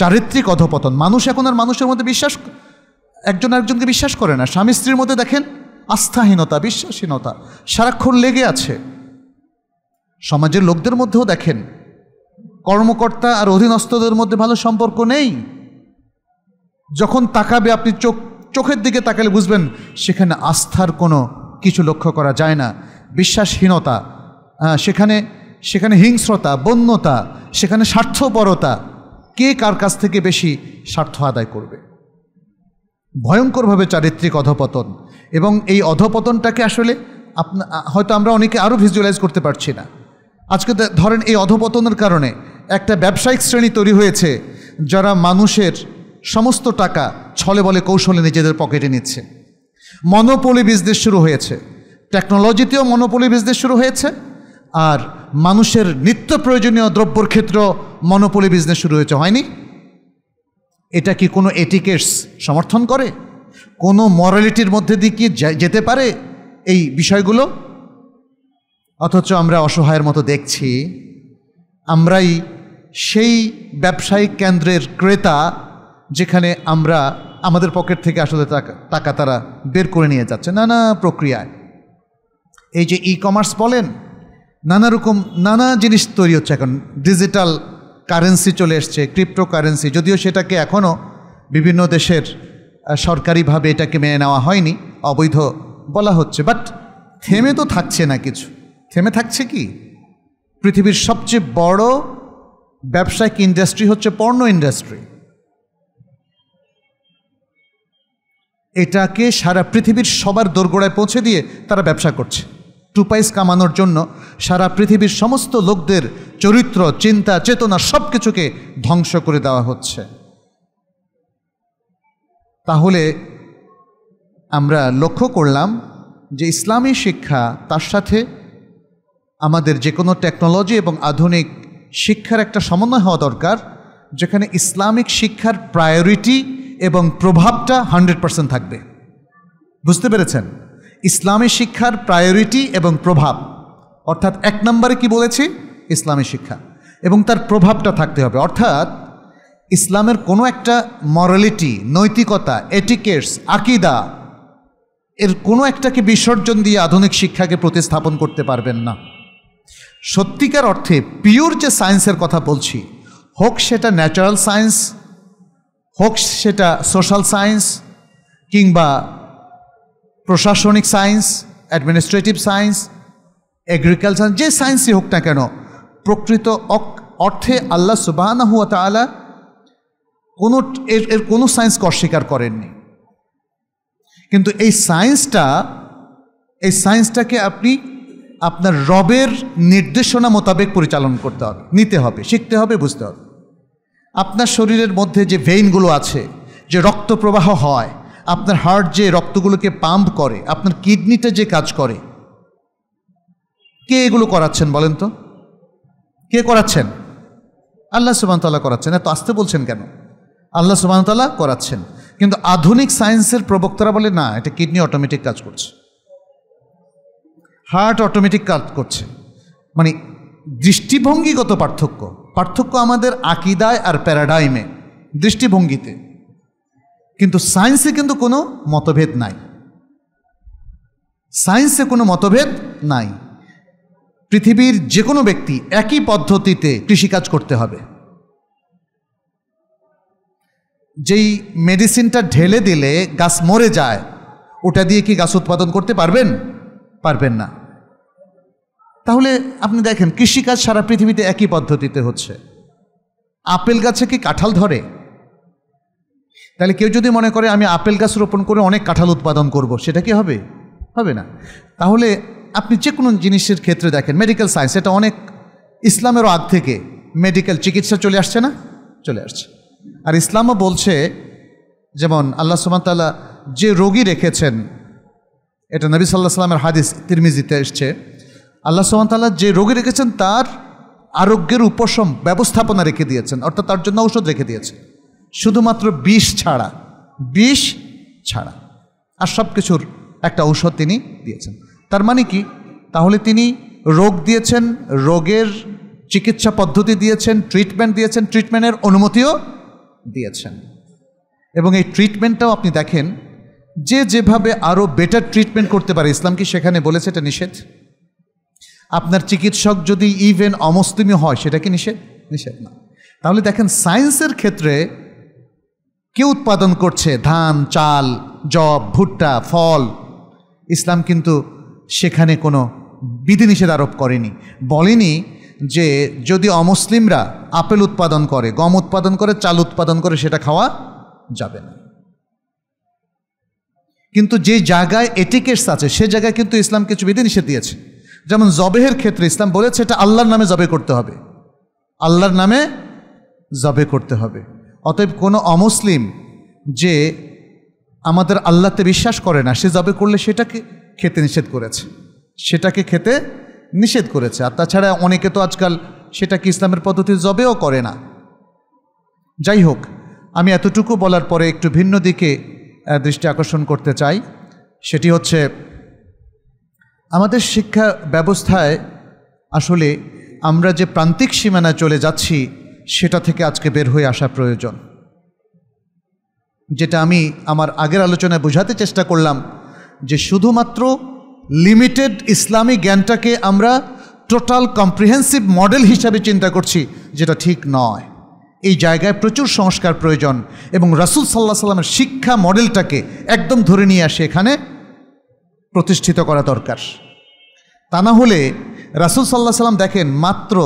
চারিত্রিক অধপতন মানুষ এখন আর মানুষের মধ্যে বিশ্বাস একজন আরেকজনকে বিশ্বাস করে না স্বামী স্ত্রীর মধ্যে দেখেন আস্থাহীনতা বিশ্বাসহীনতা সারাক্ষণ লেগে আছে সমাজের লোকদের মধ্যেও দেখেন কর্মকর্তা আর অধীনস্থদের মধ্যে ভালো সম্পর্ক নেই যখন তাকাবে আপনি চোখ চোখের দিকে তাকালে বুঝবেন সেখানে আস্থার কোনো কিছু লক্ষ্য করা যায় না বিশ্বাসহীনতা হ্যাঁ, সেখানে সেখানে হিংস্রতা বন্যতা সেখানে স্বার্থপরতা কে কার কাছ থেকে বেশি স্বার্থ আদায় করবে ভয়ঙ্করভাবে চারিত্রিক অধপতন এবং এই অধপতনটাকে আসলে আপনা হয়তো আমরা অনেকে আরও ভিজুয়ালাইজ করতে পারছি না আজকে ধরেন এই অধপতনের কারণে একটা ব্যবসায়িক শ্রেণী তৈরি হয়েছে যারা মানুষের সমস্ত টাকা ছলে বলে কৌশলে নিজেদের পকেটে নিচ্ছে মনোপলি বিজনেস শুরু হয়েছে টেকনোলজিতেও মনোপলি বিজনেস শুরু হয়েছে আর মানুষের নিত্য প্রয়োজনীয় দ্রব্যর ক্ষেত্র মনোপলি বিজনেস শুরু হয়েছে হয়নি এটা কি কোনো এটিকেটস সমর্থন করে কোনো মরালিটির মধ্যে দিয়ে কি যেতে পারে এই বিষয়গুলো অথচ আমরা অসহায়ের মতো দেখছি আমরাই সেই ব্যবসায়িক কেন্দ্রের ক্রেতা যেখানে আমরা আমাদের পকেট থেকে আসলে টাকা টাকা তারা বের করে নিয়ে যাচ্ছে নানা প্রক্রিয়ায় এই যে ই কমার্স বলেন নানা রকম নানা জিনিস তৈরি হচ্ছে এখন ডিজিটাল কারেন্সি চলে এসছে ক্রিপ্টো কারেন্সি যদিও সেটাকে এখনও বিভিন্ন দেশের সরকারিভাবে এটাকে মেনে নেওয়া হয়নি অবৈধ বলা হচ্ছে বাট থেমে তো থাকছে না কিছু থেমে থাকছে কি পৃথিবীর সবচেয়ে বড় ব্যবসায়িক ইন্ডাস্ট্রি হচ্ছে পর্ণ ইন্ডাস্ট্রি এটাকে সারা পৃথিবীর সবার দোরগোড়ায় পৌঁছে দিয়ে তারা ব্যবসা করছে টুপাইস কামানোর জন্য সারা পৃথিবীর সমস্ত লোকদের চরিত্র চিন্তা চেতনা সব কিছুকে ধ্বংস করে দেওয়া হচ্ছে তাহলে আমরা লক্ষ্য করলাম যে ইসলামী শিক্ষা তার সাথে আমাদের যে কোনো টেকনোলজি এবং আধুনিক শিক্ষার একটা সমন্বয় হওয়া দরকার যেখানে ইসলামিক শিক্ষার প্রায়োরিটি এবং প্রভাবটা হান্ড্রেড পার্সেন্ট থাকবে বুঝতে পেরেছেন ইসলামী শিক্ষার প্রায়োরিটি এবং প্রভাব অর্থাৎ এক নম্বরে কি বলেছি ইসলামী শিক্ষা এবং তার প্রভাবটা থাকতে হবে অর্থাৎ ইসলামের কোনো একটা মরালিটি নৈতিকতা এটিকেটস আকিদা এর কোনো একটাকে বিসর্জন দিয়ে আধুনিক শিক্ষাকে প্রতিস্থাপন করতে পারবেন না সত্যিকার অর্থে পিওর যে সায়েন্সের কথা বলছি হোক সেটা ন্যাচারাল সায়েন্স হোক সেটা সোশ্যাল সায়েন্স কিংবা প্রশাসনিক সায়েন্স অ্যাডমিনিস্ট্রেটিভ সায়েন্স এগ্রিকালচার যে সায়েন্সই হোক না কেন প্রকৃত অর্থে আল্লাহ সুবাহ হুয়া তালা কোনো এর এর কোনো সায়েন্সকে অস্বীকার করেননি কিন্তু এই সায়েন্সটা এই সায়েন্সটাকে আপনি আপনার রবের নির্দেশনা মোতাবেক পরিচালন করতে হবে নিতে হবে শিখতে হবে বুঝতে হবে আপনার শরীরের মধ্যে যে ভেইনগুলো আছে যে রক্ত প্রবাহ হয় আপনার হার্ট যে রক্তগুলোকে পাম্প করে আপনার কিডনিটা যে কাজ করে কে এগুলো করাচ্ছেন বলেন তো কে করাচ্ছেন আল্লাহ তাল্লাহ করাচ্ছেন এত আসতে বলছেন কেন আল্লাহ তাল্লাহ করাচ্ছেন কিন্তু আধুনিক সায়েন্সের প্রবক্তারা বলে না এটা কিডনি অটোমেটিক কাজ করছে হার্ট অটোমেটিক কাজ করছে মানে দৃষ্টিভঙ্গিগত পার্থক্য পার্থক্য আমাদের আকিদায় আর প্যারাডাইমে দৃষ্টিভঙ্গিতে কিন্তু সায়েন্সে কিন্তু কোনো মতভেদ নাই সায়েন্সে কোনো মতভেদ নাই পৃথিবীর যে কোনো ব্যক্তি একই পদ্ধতিতে কৃষিকাজ করতে হবে যেই মেডিসিনটা ঢেলে দিলে গাছ মরে যায় ওটা দিয়ে কি গাছ উৎপাদন করতে পারবেন পারবেন না তাহলে আপনি দেখেন কৃষিকাজ সারা পৃথিবীতে একই পদ্ধতিতে হচ্ছে আপেল গাছে কি কাঁঠাল ধরে তাহলে কেউ যদি মনে করে আমি আপেল গাছ রোপণ করে অনেক কাঁঠাল উৎপাদন করব সেটা কি হবে হবে না তাহলে আপনি যে কোনো জিনিসের ক্ষেত্রে দেখেন মেডিকেল সায়েন্স এটা অনেক ইসলামের আগ থেকে মেডিকেল চিকিৎসা চলে আসছে না চলে আসছে আর ইসলামও বলছে যেমন আল্লাহ সুমাতালা যে রোগী রেখেছেন এটা নবী সাল্লাহ সাল্লামের হাদিস তিরমিজিতে এসছে আল্লাহ সুমাতাল্লাহ যে রোগী রেখেছেন তার আরোগ্যের উপশম ব্যবস্থাপনা রেখে দিয়েছেন অর্থাৎ তার জন্য ঔষধ রেখে দিয়েছেন শুধুমাত্র বিষ ছাড়া বিষ ছাড়া আর সব কিছুর একটা ঔষধ তিনি দিয়েছেন তার মানে কি তাহলে তিনি রোগ দিয়েছেন রোগের চিকিৎসা পদ্ধতি দিয়েছেন ট্রিটমেন্ট দিয়েছেন ট্রিটমেন্টের অনুমতিও দিয়েছেন এবং এই ট্রিটমেন্টটাও আপনি দেখেন যে যেভাবে আরও বেটার ট্রিটমেন্ট করতে পারে ইসলাম কি সেখানে বলেছে এটা নিষেধ আপনার চিকিৎসক যদি ইভেন অমস্তিমী হয় সেটা কি নিষেধ নিষেধ না তাহলে দেখেন সায়েন্সের ক্ষেত্রে কে উৎপাদন করছে ধান চাল জব ভুট্টা ফল ইসলাম কিন্তু সেখানে কোনো বিধিনিষেধ আরোপ করেনি বলেনি যে যদি অমুসলিমরা আপেল উৎপাদন করে গম উৎপাদন করে চাল উৎপাদন করে সেটা খাওয়া যাবে না কিন্তু যে জায়গায় এটিকেটস আছে সে জায়গায় কিন্তু ইসলাম কিছু বিধিনিষেধ দিয়েছে যেমন জবেহের ক্ষেত্রে ইসলাম বলেছে এটা আল্লাহর নামে জবে করতে হবে আল্লাহর নামে জবে করতে হবে অতএব কোনো অমুসলিম যে আমাদের আল্লাহতে বিশ্বাস করে না সে যাবে করলে সেটাকে খেতে নিষেধ করেছে সেটাকে খেতে নিষেধ করেছে আর তাছাড়া অনেকে তো আজকাল সেটাকে ইসলামের পদ্ধতি জবেও করে না যাই হোক আমি এতটুকু বলার পরে একটু ভিন্ন দিকে দৃষ্টি আকর্ষণ করতে চাই সেটি হচ্ছে আমাদের শিক্ষা ব্যবস্থায় আসলে আমরা যে প্রান্তিক সীমানা চলে যাচ্ছি সেটা থেকে আজকে বের হয়ে আসা প্রয়োজন যেটা আমি আমার আগের আলোচনায় বোঝাতে চেষ্টা করলাম যে শুধুমাত্র লিমিটেড ইসলামী জ্ঞানটাকে আমরা টোটাল কম্প্রিহেন্সিভ মডেল হিসাবে চিন্তা করছি যেটা ঠিক নয় এই জায়গায় প্রচুর সংস্কার প্রয়োজন এবং রাসুল সাল্লাহ সাল্লামের শিক্ষা মডেলটাকে একদম ধরে নিয়ে আসে এখানে প্রতিষ্ঠিত করা দরকার তা না হলে রাসুল সাল্লাহ সাল্লাম দেখেন মাত্র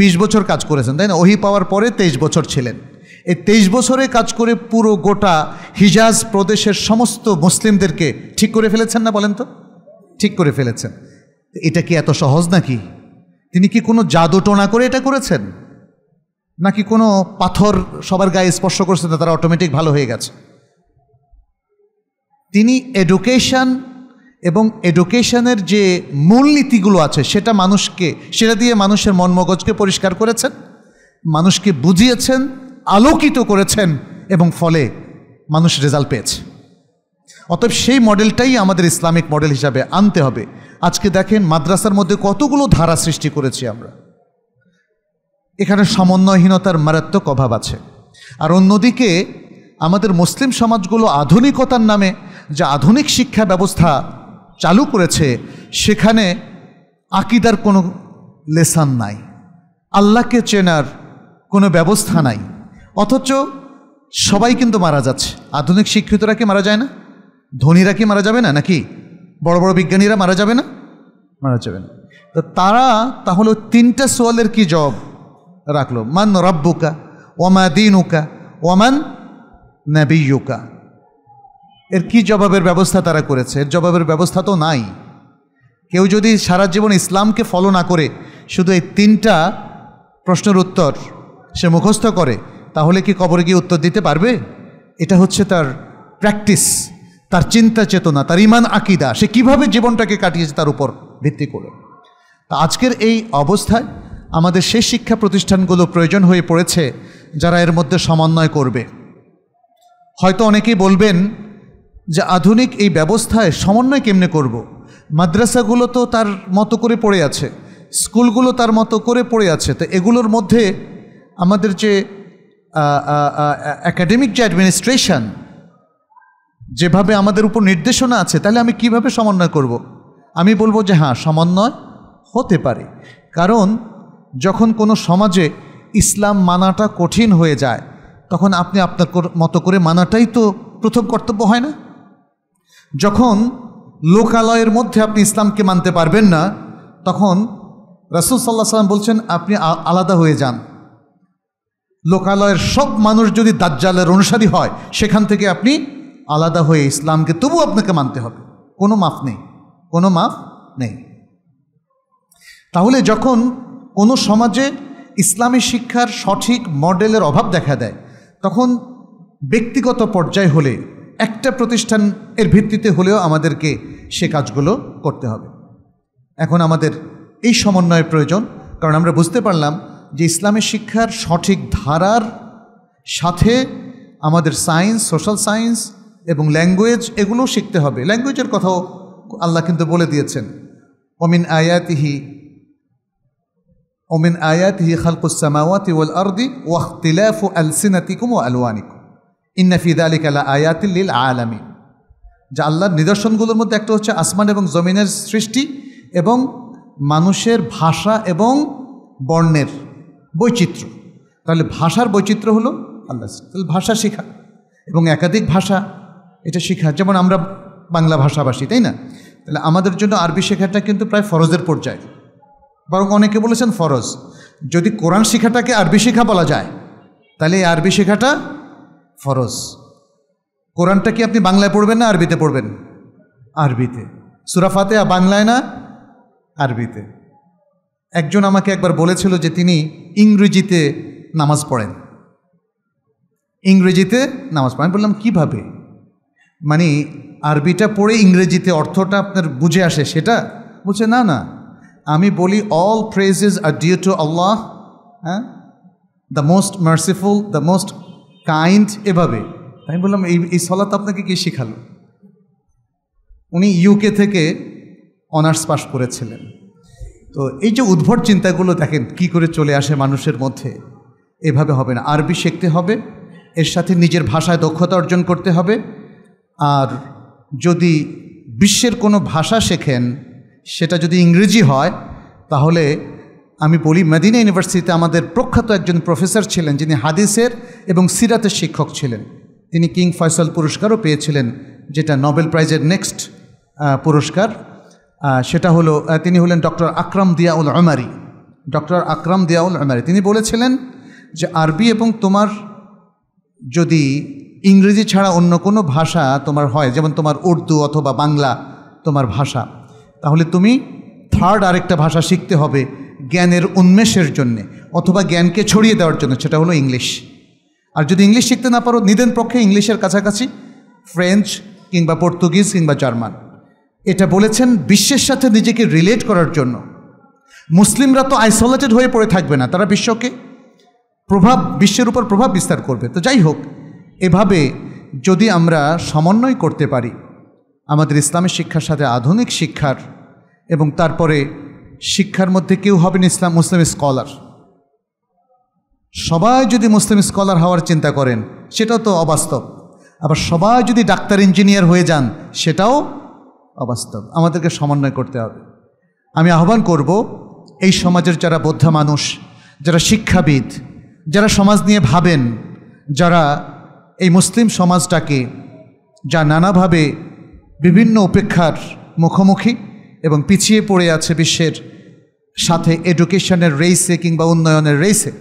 বিশ বছর কাজ করেছেন তাই না ওহি পাওয়ার পরে তেইশ বছর ছিলেন এই তেইশ বছরে কাজ করে পুরো গোটা হিজাজ প্রদেশের সমস্ত মুসলিমদেরকে ঠিক করে ফেলেছেন না বলেন তো ঠিক করে ফেলেছেন এটা কি এত সহজ নাকি তিনি কি কোনো জাদু টোনা করে এটা করেছেন নাকি কোনো পাথর সবার গায়ে স্পর্শ করছে না তারা অটোমেটিক ভালো হয়ে গেছে তিনি এডুকেশন এবং এডুকেশনের যে মূলনীতিগুলো আছে সেটা মানুষকে সেটা দিয়ে মানুষের মন মগজকে পরিষ্কার করেছেন মানুষকে বুঝিয়েছেন আলোকিত করেছেন এবং ফলে মানুষ রেজাল্ট পেয়েছে অতএব সেই মডেলটাই আমাদের ইসলামিক মডেল হিসাবে আনতে হবে আজকে দেখেন মাদ্রাসার মধ্যে কতগুলো ধারা সৃষ্টি করেছি আমরা এখানে সমন্বয়হীনতার মারাত্মক অভাব আছে আর অন্যদিকে আমাদের মুসলিম সমাজগুলো আধুনিকতার নামে যে আধুনিক শিক্ষা ব্যবস্থা চালু করেছে সেখানে আকিদার কোনো লেসান নাই আল্লাহকে চেনার কোনো ব্যবস্থা নাই অথচ সবাই কিন্তু মারা যাচ্ছে আধুনিক শিক্ষিতরা কি মারা যায় না ধনীরা কি মারা যাবে না নাকি বড় বড় বিজ্ঞানীরা মারা যাবে না মারা যাবে না তো তারা তাহলে তিনটা সোয়ালের কি জব রাখলো মান রব্বুকা ওমা উকা ওমান নাবিয়ুকা এর কি জবাবের ব্যবস্থা তারা করেছে এর জবাবের ব্যবস্থা তো নাই কেউ যদি সারা জীবন ইসলামকে ফলো না করে শুধু এই তিনটা প্রশ্নের উত্তর সে মুখস্থ করে তাহলে কি কবরে গিয়ে উত্তর দিতে পারবে এটা হচ্ছে তার প্র্যাকটিস তার চিন্তা চেতনা তার ইমান আকিদা সে কিভাবে জীবনটাকে কাটিয়েছে তার উপর ভিত্তি করে তা আজকের এই অবস্থায় আমাদের সেই শিক্ষা প্রতিষ্ঠানগুলো প্রয়োজন হয়ে পড়েছে যারা এর মধ্যে সমন্বয় করবে হয়তো অনেকেই বলবেন যে আধুনিক এই ব্যবস্থায় সমন্বয় কেমনে করব। মাদ্রাসাগুলো তো তার মতো করে পড়ে আছে স্কুলগুলো তার মতো করে পড়ে আছে তো এগুলোর মধ্যে আমাদের যে অ্যাকাডেমিক যে অ্যাডমিনিস্ট্রেশন যেভাবে আমাদের উপর নির্দেশনা আছে তাহলে আমি কিভাবে সমন্বয় করব। আমি বলবো যে হ্যাঁ সমন্বয় হতে পারে কারণ যখন কোনো সমাজে ইসলাম মানাটা কঠিন হয়ে যায় তখন আপনি আপনার মতো করে মানাটাই তো প্রথম কর্তব্য হয় না যখন লোকালয়ের মধ্যে আপনি ইসলামকে মানতে পারবেন না তখন রাসুল সাল্লাহ সাল্লাম বলছেন আপনি আলাদা হয়ে যান লোকালয়ের সব মানুষ যদি দাজ্জালের অনুসারী হয় সেখান থেকে আপনি আলাদা হয়ে ইসলামকে তবু আপনাকে মানতে হবে কোনো মাফ নেই কোনো মাফ নেই তাহলে যখন কোনো সমাজে ইসলামী শিক্ষার সঠিক মডেলের অভাব দেখা দেয় তখন ব্যক্তিগত পর্যায় হলে একটা প্রতিষ্ঠান এর ভিত্তিতে হলেও আমাদেরকে সে কাজগুলো করতে হবে এখন আমাদের এই সমন্বয়ের প্রয়োজন কারণ আমরা বুঝতে পারলাম যে ইসলামের শিক্ষার সঠিক ধারার সাথে আমাদের সায়েন্স সোশ্যাল সায়েন্স এবং ল্যাঙ্গুয়েজ এগুলো শিখতে হবে ল্যাঙ্গুয়েজের কথাও আল্লাহ কিন্তু বলে দিয়েছেন অমিন আয়াতিহি অমিন আয়াতিহি খালকুসামাওয়াতি ওয়াল আর্দি ওয়াখতিলাফু আলসিনাতিকুম ও আলওয়ানিকুম ইন্নাফিদ আলী কালা আয়াতিল্লিল আলামিন যা আল্লাহর নিদর্শনগুলোর মধ্যে একটা হচ্ছে আসমান এবং জমিনের সৃষ্টি এবং মানুষের ভাষা এবং বর্ণের বৈচিত্র্য তাহলে ভাষার বৈচিত্র্য হলো আল্লাহ তাহলে ভাষা শেখা এবং একাধিক ভাষা এটা শেখা যেমন আমরা বাংলা ভাষাভাষী তাই না তাহলে আমাদের জন্য আরবি শেখাটা কিন্তু প্রায় ফরজের পর্যায়ে বরং অনেকে বলেছেন ফরজ যদি কোরআন শেখাটাকে আরবি শেখা বলা যায় তাহলে এই আরবি শেখাটা ফরজ কোরআনটা কি আপনি বাংলায় পড়বেন না আরবিতে পড়বেন আরবিতে সুরাফাতে আর বাংলায় না আরবিতে একজন আমাকে একবার বলেছিল যে তিনি ইংরেজিতে নামাজ পড়েন ইংরেজিতে নামাজ পড়েন বললাম কিভাবে মানে আরবিটা পড়ে ইংরেজিতে অর্থটা আপনার বুঝে আসে সেটা বলছে না না আমি বলি all praises are due to Allah হ্যাঁ the most merciful the most kind এভাবে আমি বললাম এই এই সলাত আপনাকে কে শেখালো উনি ইউকে থেকে অনার্স পাশ করেছিলেন তো এই যে উদ্ভট চিন্তাগুলো দেখেন কি করে চলে আসে মানুষের মধ্যে এভাবে হবে না আরবি শিখতে হবে এর সাথে নিজের ভাষায় দক্ষতা অর্জন করতে হবে আর যদি বিশ্বের কোনো ভাষা শেখেন সেটা যদি ইংরেজি হয় তাহলে আমি বলি মদিনা ইউনিভার্সিটিতে আমাদের প্রখ্যাত একজন প্রফেসর ছিলেন যিনি হাদিসের এবং সিরাতের শিক্ষক ছিলেন তিনি কিং ফয়সল পুরস্কারও পেয়েছিলেন যেটা নোবেল প্রাইজের নেক্সট পুরস্কার সেটা হলো তিনি হলেন ডক্টর আকরাম দিয়াউল আমারি ডক্টর আকরাম দিয়াউল আমারি তিনি বলেছিলেন যে আরবি এবং তোমার যদি ইংরেজি ছাড়া অন্য কোনো ভাষা তোমার হয় যেমন তোমার উর্দু অথবা বাংলা তোমার ভাষা তাহলে তুমি থার্ড আরেকটা ভাষা শিখতে হবে জ্ঞানের উন্মেষের জন্যে অথবা জ্ঞানকে ছড়িয়ে দেওয়ার জন্য সেটা হলো ইংলিশ আর যদি ইংলিশ শিখতে না পারো নিদেন পক্ষে ইংলিশের কাছাকাছি ফ্রেঞ্চ কিংবা পর্তুগিজ কিংবা জার্মান এটা বলেছেন বিশ্বের সাথে নিজেকে রিলেট করার জন্য মুসলিমরা তো আইসোলেটেড হয়ে পড়ে থাকবে না তারা বিশ্বকে প্রভাব বিশ্বের উপর প্রভাব বিস্তার করবে তো যাই হোক এভাবে যদি আমরা সমন্বয় করতে পারি আমাদের ইসলামের শিক্ষার সাথে আধুনিক শিক্ষার এবং তারপরে শিক্ষার মধ্যে কেউ হবেন ইসলাম মুসলিম স্কলার সবাই যদি মুসলিম স্কলার হওয়ার চিন্তা করেন সেটাও তো অবাস্তব আবার সবাই যদি ডাক্তার ইঞ্জিনিয়ার হয়ে যান সেটাও অবাস্তব আমাদেরকে সমন্বয় করতে হবে আমি আহ্বান করব এই সমাজের যারা বৌদ্ধ মানুষ যারা শিক্ষাবিদ যারা সমাজ নিয়ে ভাবেন যারা এই মুসলিম সমাজটাকে যা নানাভাবে বিভিন্ন উপেক্ষার মুখোমুখি এবং পিছিয়ে পড়ে আছে বিশ্বের সাথে এডুকেশনের রেসে কিংবা উন্নয়নের রেসে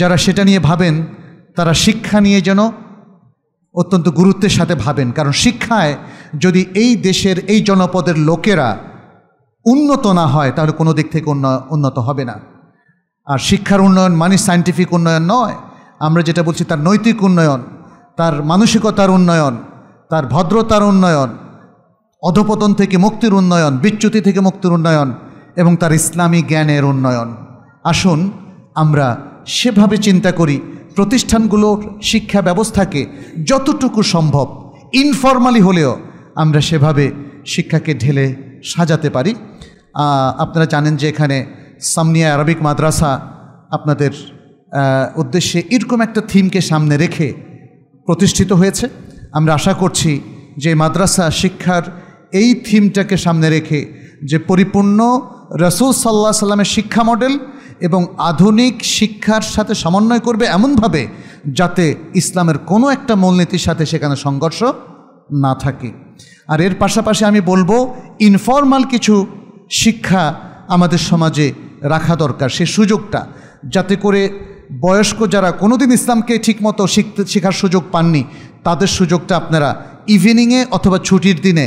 যারা সেটা নিয়ে ভাবেন তারা শিক্ষা নিয়ে যেন অত্যন্ত গুরুত্বের সাথে ভাবেন কারণ শিক্ষায় যদি এই দেশের এই জনপদের লোকেরা উন্নত না হয় তাহলে কোনো দিক থেকে উন্নত হবে না আর শিক্ষার উন্নয়ন মানে সায়েন্টিফিক উন্নয়ন নয় আমরা যেটা বলছি তার নৈতিক উন্নয়ন তার মানসিকতার উন্নয়ন তার ভদ্রতার উন্নয়ন অধপতন থেকে মুক্তির উন্নয়ন বিচ্যুতি থেকে মুক্তির উন্নয়ন এবং তার ইসলামী জ্ঞানের উন্নয়ন আসুন আমরা সেভাবে চিন্তা করি প্রতিষ্ঠানগুলোর শিক্ষা ব্যবস্থাকে যতটুকু সম্ভব ইনফর্মালি হলেও আমরা সেভাবে শিক্ষাকে ঢেলে সাজাতে পারি আপনারা জানেন যে এখানে সামনিয়া আরবিক মাদ্রাসা আপনাদের উদ্দেশ্যে এরকম একটা থিমকে সামনে রেখে প্রতিষ্ঠিত হয়েছে আমরা আশা করছি যে মাদ্রাসা শিক্ষার এই থিমটাকে সামনে রেখে যে পরিপূর্ণ রসুল সাল্লাহ সাল্লামের শিক্ষা মডেল এবং আধুনিক শিক্ষার সাথে সমন্বয় করবে এমনভাবে যাতে ইসলামের কোনো একটা মূলনীতির সাথে সেখানে সংঘর্ষ না থাকে আর এর পাশাপাশি আমি বলবো ইনফর্মাল কিছু শিক্ষা আমাদের সমাজে রাখা দরকার সে সুযোগটা যাতে করে বয়স্ক যারা কোনোদিন ইসলামকে ঠিকমতো শিখতে শেখার সুযোগ পাননি তাদের সুযোগটা আপনারা ইভিনিংয়ে অথবা ছুটির দিনে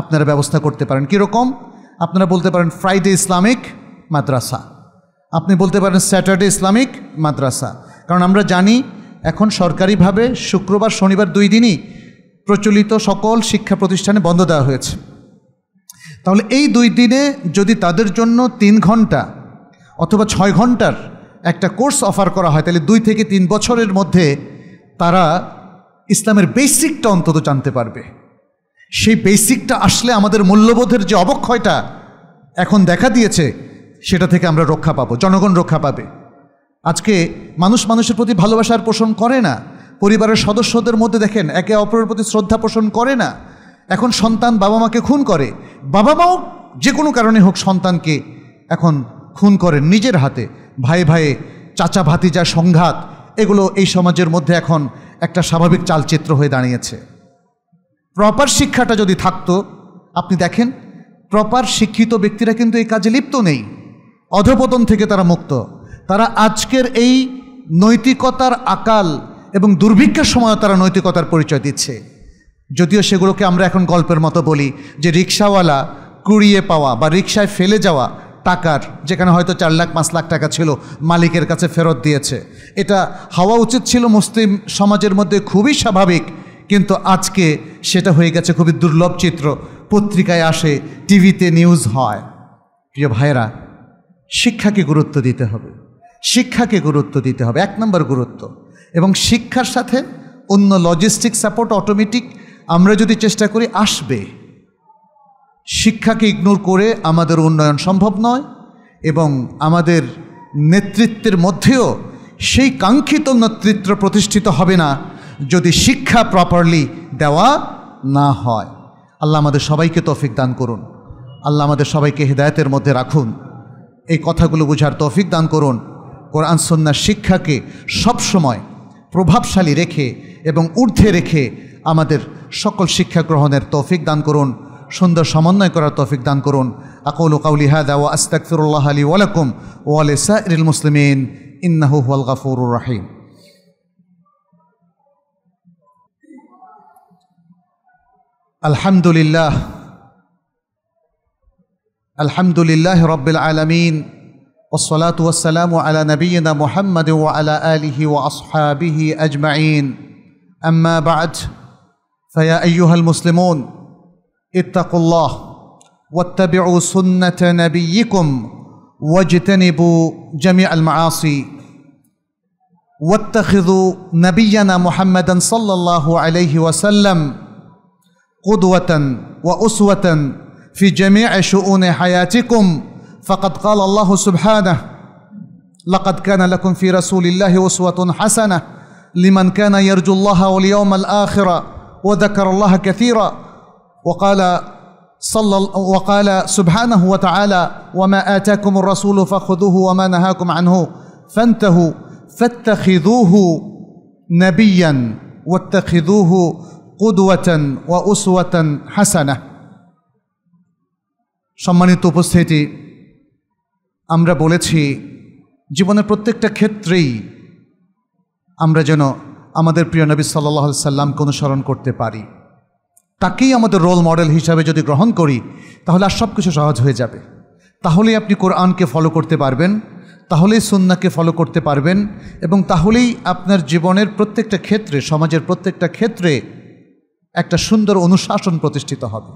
আপনারা ব্যবস্থা করতে পারেন কীরকম আপনারা বলতে পারেন ফ্রাইডে ইসলামিক মাদ্রাসা আপনি বলতে পারেন স্যাটারডে ইসলামিক মাদ্রাসা কারণ আমরা জানি এখন সরকারিভাবে শুক্রবার শনিবার দুই দিনই প্রচলিত সকল শিক্ষা প্রতিষ্ঠানে বন্ধ দেওয়া হয়েছে তাহলে এই দুই দিনে যদি তাদের জন্য তিন ঘন্টা অথবা ছয় ঘন্টার একটা কোর্স অফার করা হয় তাহলে দুই থেকে তিন বছরের মধ্যে তারা ইসলামের বেসিকটা অন্তত জানতে পারবে সেই বেসিকটা আসলে আমাদের মূল্যবোধের যে অবক্ষয়টা এখন দেখা দিয়েছে সেটা থেকে আমরা রক্ষা পাবো জনগণ রক্ষা পাবে আজকে মানুষ মানুষের প্রতি ভালোবাসার পোষণ করে না পরিবারের সদস্যদের মধ্যে দেখেন একে অপরের প্রতি শ্রদ্ধা পোষণ করে না এখন সন্তান বাবা মাকে খুন করে বাবা মাও যে কোনো কারণে হোক সন্তানকে এখন খুন করে নিজের হাতে ভাই ভাই চাচা ভাতিজা সংঘাত এগুলো এই সমাজের মধ্যে এখন একটা স্বাভাবিক চালচিত্র হয়ে দাঁড়িয়েছে প্রপার শিক্ষাটা যদি থাকতো আপনি দেখেন প্রপার শিক্ষিত ব্যক্তিরা কিন্তু এই কাজে লিপ্ত নেই অধপতন থেকে তারা মুক্ত তারা আজকের এই নৈতিকতার আকাল এবং দুর্ভিক্ষের সময় তারা নৈতিকতার পরিচয় দিচ্ছে যদিও সেগুলোকে আমরা এখন গল্পের মতো বলি যে রিক্সাওয়ালা কুড়িয়ে পাওয়া বা রিক্সায় ফেলে যাওয়া টাকার যেখানে হয়তো চার লাখ পাঁচ লাখ টাকা ছিল মালিকের কাছে ফেরত দিয়েছে এটা হওয়া উচিত ছিল মুসলিম সমাজের মধ্যে খুবই স্বাভাবিক কিন্তু আজকে সেটা হয়ে গেছে খুবই দুর্লভ চিত্র পত্রিকায় আসে টিভিতে নিউজ হয় প্রিয় ভাইরা শিক্ষাকে গুরুত্ব দিতে হবে শিক্ষাকে গুরুত্ব দিতে হবে এক নম্বর গুরুত্ব এবং শিক্ষার সাথে অন্য লজিস্টিক সাপোর্ট অটোমেটিক আমরা যদি চেষ্টা করি আসবে শিক্ষাকে ইগনোর করে আমাদের উন্নয়ন সম্ভব নয় এবং আমাদের নেতৃত্বের মধ্যেও সেই কাঙ্ক্ষিত নেতৃত্ব প্রতিষ্ঠিত হবে না যদি শিক্ষা প্রপারলি দেওয়া না হয় আল্লাহ আমাদের সবাইকে তৌফিক দান করুন আল্লাহ আমাদের সবাইকে হৃদায়তের মধ্যে রাখুন এই কথাগুলো বুঝার তৌফিক দান করুন কোরআন সন্ন্যাস শিক্ষাকে সবসময় প্রভাবশালী রেখে এবং ঊর্ধ্বে রেখে আমাদের সকল শিক্ষা গ্রহণের তৌফিক দান করুন সুন্দর সমন্বয় করার তৌফিক দান করুন আকৌল কাউলি হাদা ওয়া আস্তাকফিরুল্লাহ আলী ওয়ালাকুম ওয়ালে সাইরুল মুসলিমিন ইন্নাহু ওয়াল গাফুরুর রাহিম الحمد لله الحمد لله رب العالمين والصلاة والسلام على نبينا محمد وعلى آله وأصحابه أجمعين أما بعد فيا أيها المسلمون اتقوا الله واتبعوا سنة نبيكم واجتنبوا جميع المعاصي واتخذوا نبينا محمدا صلى الله عليه وسلم قدوة وأسوة في جميع شؤون حياتكم فقد قال الله سبحانه لقد كان لكم في رسول الله أسوة حسنة لمن كان يرجو الله واليوم الآخر وذكر الله كثيرا وقال صلى وقال سبحانه وتعالى وما آتاكم الرسول فخذوه وما نهاكم عنه فانتهوا فاتخذوه نبيا واتخذوه কুদুয়াচন ওয়া উসওয়াতন হাসানা সম্মানিত উপস্থিতি আমরা বলেছি জীবনের প্রত্যেকটা ক্ষেত্রেই আমরা যেন আমাদের প্রিয় নবী সাল্লাহ সাল্লামকে অনুসরণ করতে পারি তাকেই আমাদের রোল মডেল হিসাবে যদি গ্রহণ করি তাহলে আর সব কিছু সহজ হয়ে যাবে তাহলেই আপনি কোরআনকে ফলো করতে পারবেন তাহলেই সুন্নাকে ফলো করতে পারবেন এবং তাহলেই আপনার জীবনের প্রত্যেকটা ক্ষেত্রে সমাজের প্রত্যেকটা ক্ষেত্রে একটা সুন্দর অনুশাসন প্রতিষ্ঠিত হবে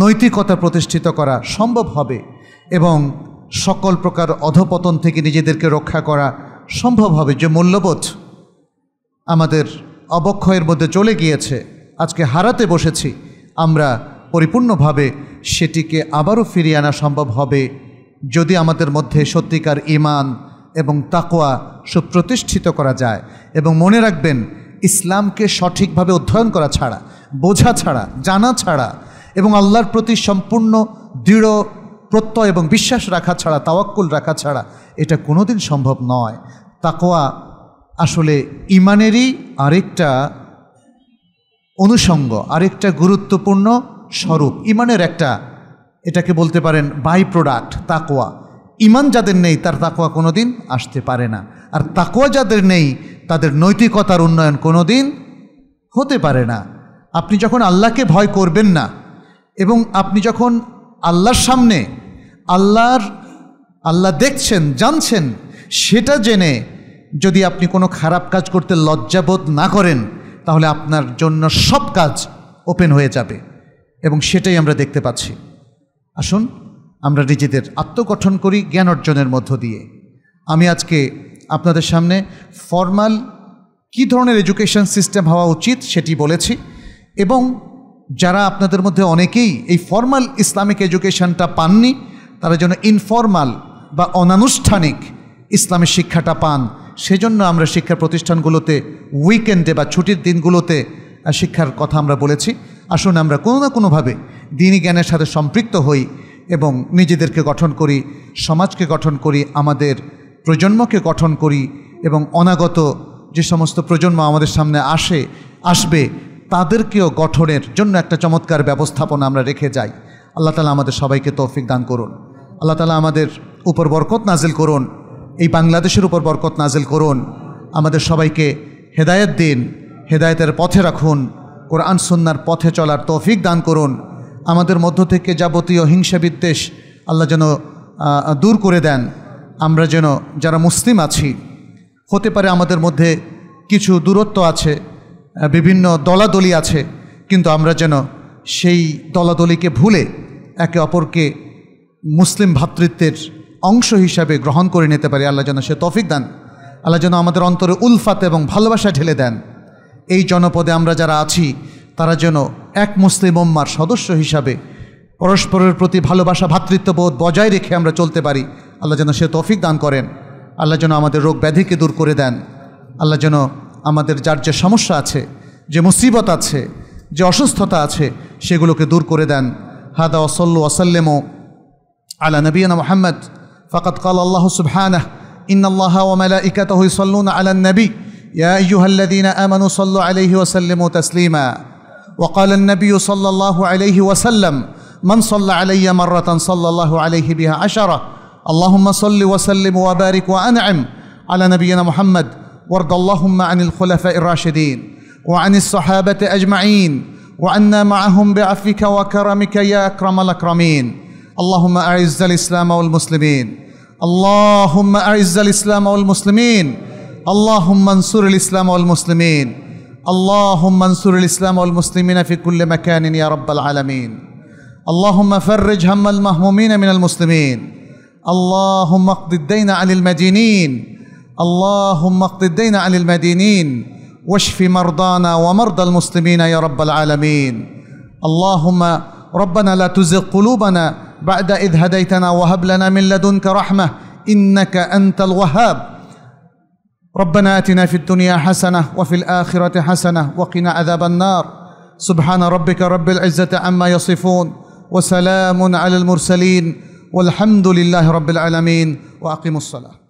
নৈতিকতা প্রতিষ্ঠিত করা সম্ভব হবে এবং সকল প্রকার অধপতন থেকে নিজেদেরকে রক্ষা করা সম্ভব হবে যে মূল্যবোধ আমাদের অবক্ষয়ের মধ্যে চলে গিয়েছে আজকে হারাতে বসেছি আমরা পরিপূর্ণভাবে সেটিকে আবারও ফিরিয়ে আনা সম্ভব হবে যদি আমাদের মধ্যে সত্যিকার ইমান এবং তাকোয়া সুপ্রতিষ্ঠিত করা যায় এবং মনে রাখবেন ইসলামকে সঠিকভাবে অধ্যয়ন করা ছাড়া বোঝা ছাড়া জানা ছাড়া এবং আল্লাহর প্রতি সম্পূর্ণ দৃঢ় প্রত্যয় এবং বিশ্বাস রাখা ছাড়া তাওয়াক্কুল রাখা ছাড়া এটা কোনোদিন সম্ভব নয় তাকোয়া আসলে ইমানেরই আরেকটা অনুষঙ্গ আরেকটা গুরুত্বপূর্ণ স্বরূপ ইমানের একটা এটাকে বলতে পারেন বাই প্রোডাক্ট তাকোয়া ইমান যাদের নেই তার তাকোয়া কোনো দিন আসতে পারে না আর তাকোয়া যাদের নেই তাদের নৈতিকতার উন্নয়ন কোনো দিন হতে পারে না আপনি যখন আল্লাহকে ভয় করবেন না এবং আপনি যখন আল্লাহর সামনে আল্লাহর আল্লাহ দেখছেন জানছেন সেটা জেনে যদি আপনি কোনো খারাপ কাজ করতে লজ্জাবোধ না করেন তাহলে আপনার জন্য সব কাজ ওপেন হয়ে যাবে এবং সেটাই আমরা দেখতে পাচ্ছি আসুন আমরা নিজেদের আত্মগঠন করি জ্ঞান অর্জনের মধ্য দিয়ে আমি আজকে আপনাদের সামনে ফর্মাল কি ধরনের এডুকেশন সিস্টেম হওয়া উচিত সেটি বলেছি এবং যারা আপনাদের মধ্যে অনেকেই এই ফর্মাল ইসলামিক এডুকেশনটা পাননি তারা যেন ইনফর্মাল বা অনানুষ্ঠানিক ইসলামের শিক্ষাটা পান সেজন্য আমরা শিক্ষা প্রতিষ্ঠানগুলোতে উইকেন্ডে বা ছুটির দিনগুলোতে শিক্ষার কথা আমরা বলেছি আসুন আমরা কোনো না কোনোভাবে দিনই জ্ঞানের সাথে সম্পৃক্ত হই এবং নিজেদেরকে গঠন করি সমাজকে গঠন করি আমাদের প্রজন্মকে গঠন করি এবং অনাগত যে সমস্ত প্রজন্ম আমাদের সামনে আসে আসবে তাদেরকেও গঠনের জন্য একটা চমৎকার ব্যবস্থাপনা আমরা রেখে যাই আল্লাহ তালা আমাদের সবাইকে তৌফিক দান করুন আল্লাহ তালা আমাদের উপর বরকত নাজিল করুন এই বাংলাদেশের উপর বরকত নাজিল করুন আমাদের সবাইকে হেদায়ত দিন হেদায়তের পথে রাখুন কোরআন সন্ন্যার পথে চলার তৌফিক দান করুন আমাদের মধ্য থেকে যাবতীয় হিংসা বিদ্বেষ আল্লাহ যেন দূর করে দেন আমরা যেন যারা মুসলিম আছি হতে পারে আমাদের মধ্যে কিছু দূরত্ব আছে বিভিন্ন দলাদলি আছে কিন্তু আমরা যেন সেই দলাদলিকে ভুলে একে অপরকে মুসলিম ভাতৃত্বের অংশ হিসাবে গ্রহণ করে নিতে পারি আল্লাহ যেন সে তফিক দেন আল্লাহ যেন আমাদের অন্তরে উলফাত এবং ভালোবাসা ঢেলে দেন এই জনপদে আমরা যারা আছি তারা যেন এক মুসলিম ওম্মার সদস্য হিসাবে পরস্পরের প্রতি ভালোবাসা ভ্রাতৃত্ববোধ বজায় রেখে আমরা চলতে পারি আল্লাহ যেন সে তৌফিক দান করেন আল্লাহ যেন আমাদের রোগ ব্যাধিকে দূর করে দেন আল্লাহ যেন আমাদের যার যে সমস্যা আছে যে মুসিবত আছে যে অসুস্থতা আছে সেগুলোকে দূর করে দেন হাদা ওসল্লু ওসাল্লেমো আল্লাহ নবীনা মোহাম্মদ ফকত কাল আল্লাহ সুবহানাহ إن الله وملائكته يصلون على النبي يا ايها الذين امنوا صلوا عليه وسلموا تسليما وقال النبي صلى الله عليه وسلم من صلى علي مره صلى الله عليه بها عشره اللهم صل وسلم وبارك وانعم على نبينا محمد وارض اللهم عن الخلفاء الراشدين وعن الصحابه اجمعين وعنا معهم بعفوك وكرمك يا اكرم الاكرمين اللهم اعز الاسلام والمسلمين اللهم اعز الاسلام والمسلمين اللهم انصر الاسلام والمسلمين اللهم انصر الاسلام والمسلمين في كل مكان يا رب العالمين اللهم فرج هم المهمومين من المسلمين اللهم اقض الدين عن المدينين اللهم اقض الدين عن المدينين واشف مرضانا ومرضى المسلمين يا رب العالمين اللهم ربنا لا تزغ قلوبنا بعد إذ هديتنا وهب لنا من لدنك رحمة إنك أنت الوهاب ربنا آتنا في الدنيا حسنة وفي الآخرة حسنة وقنا عذاب النار سبحان ربك رب العزة عما يصفون وسلام على المرسلين والحمد لله رب العالمين وأقيموا الصلاة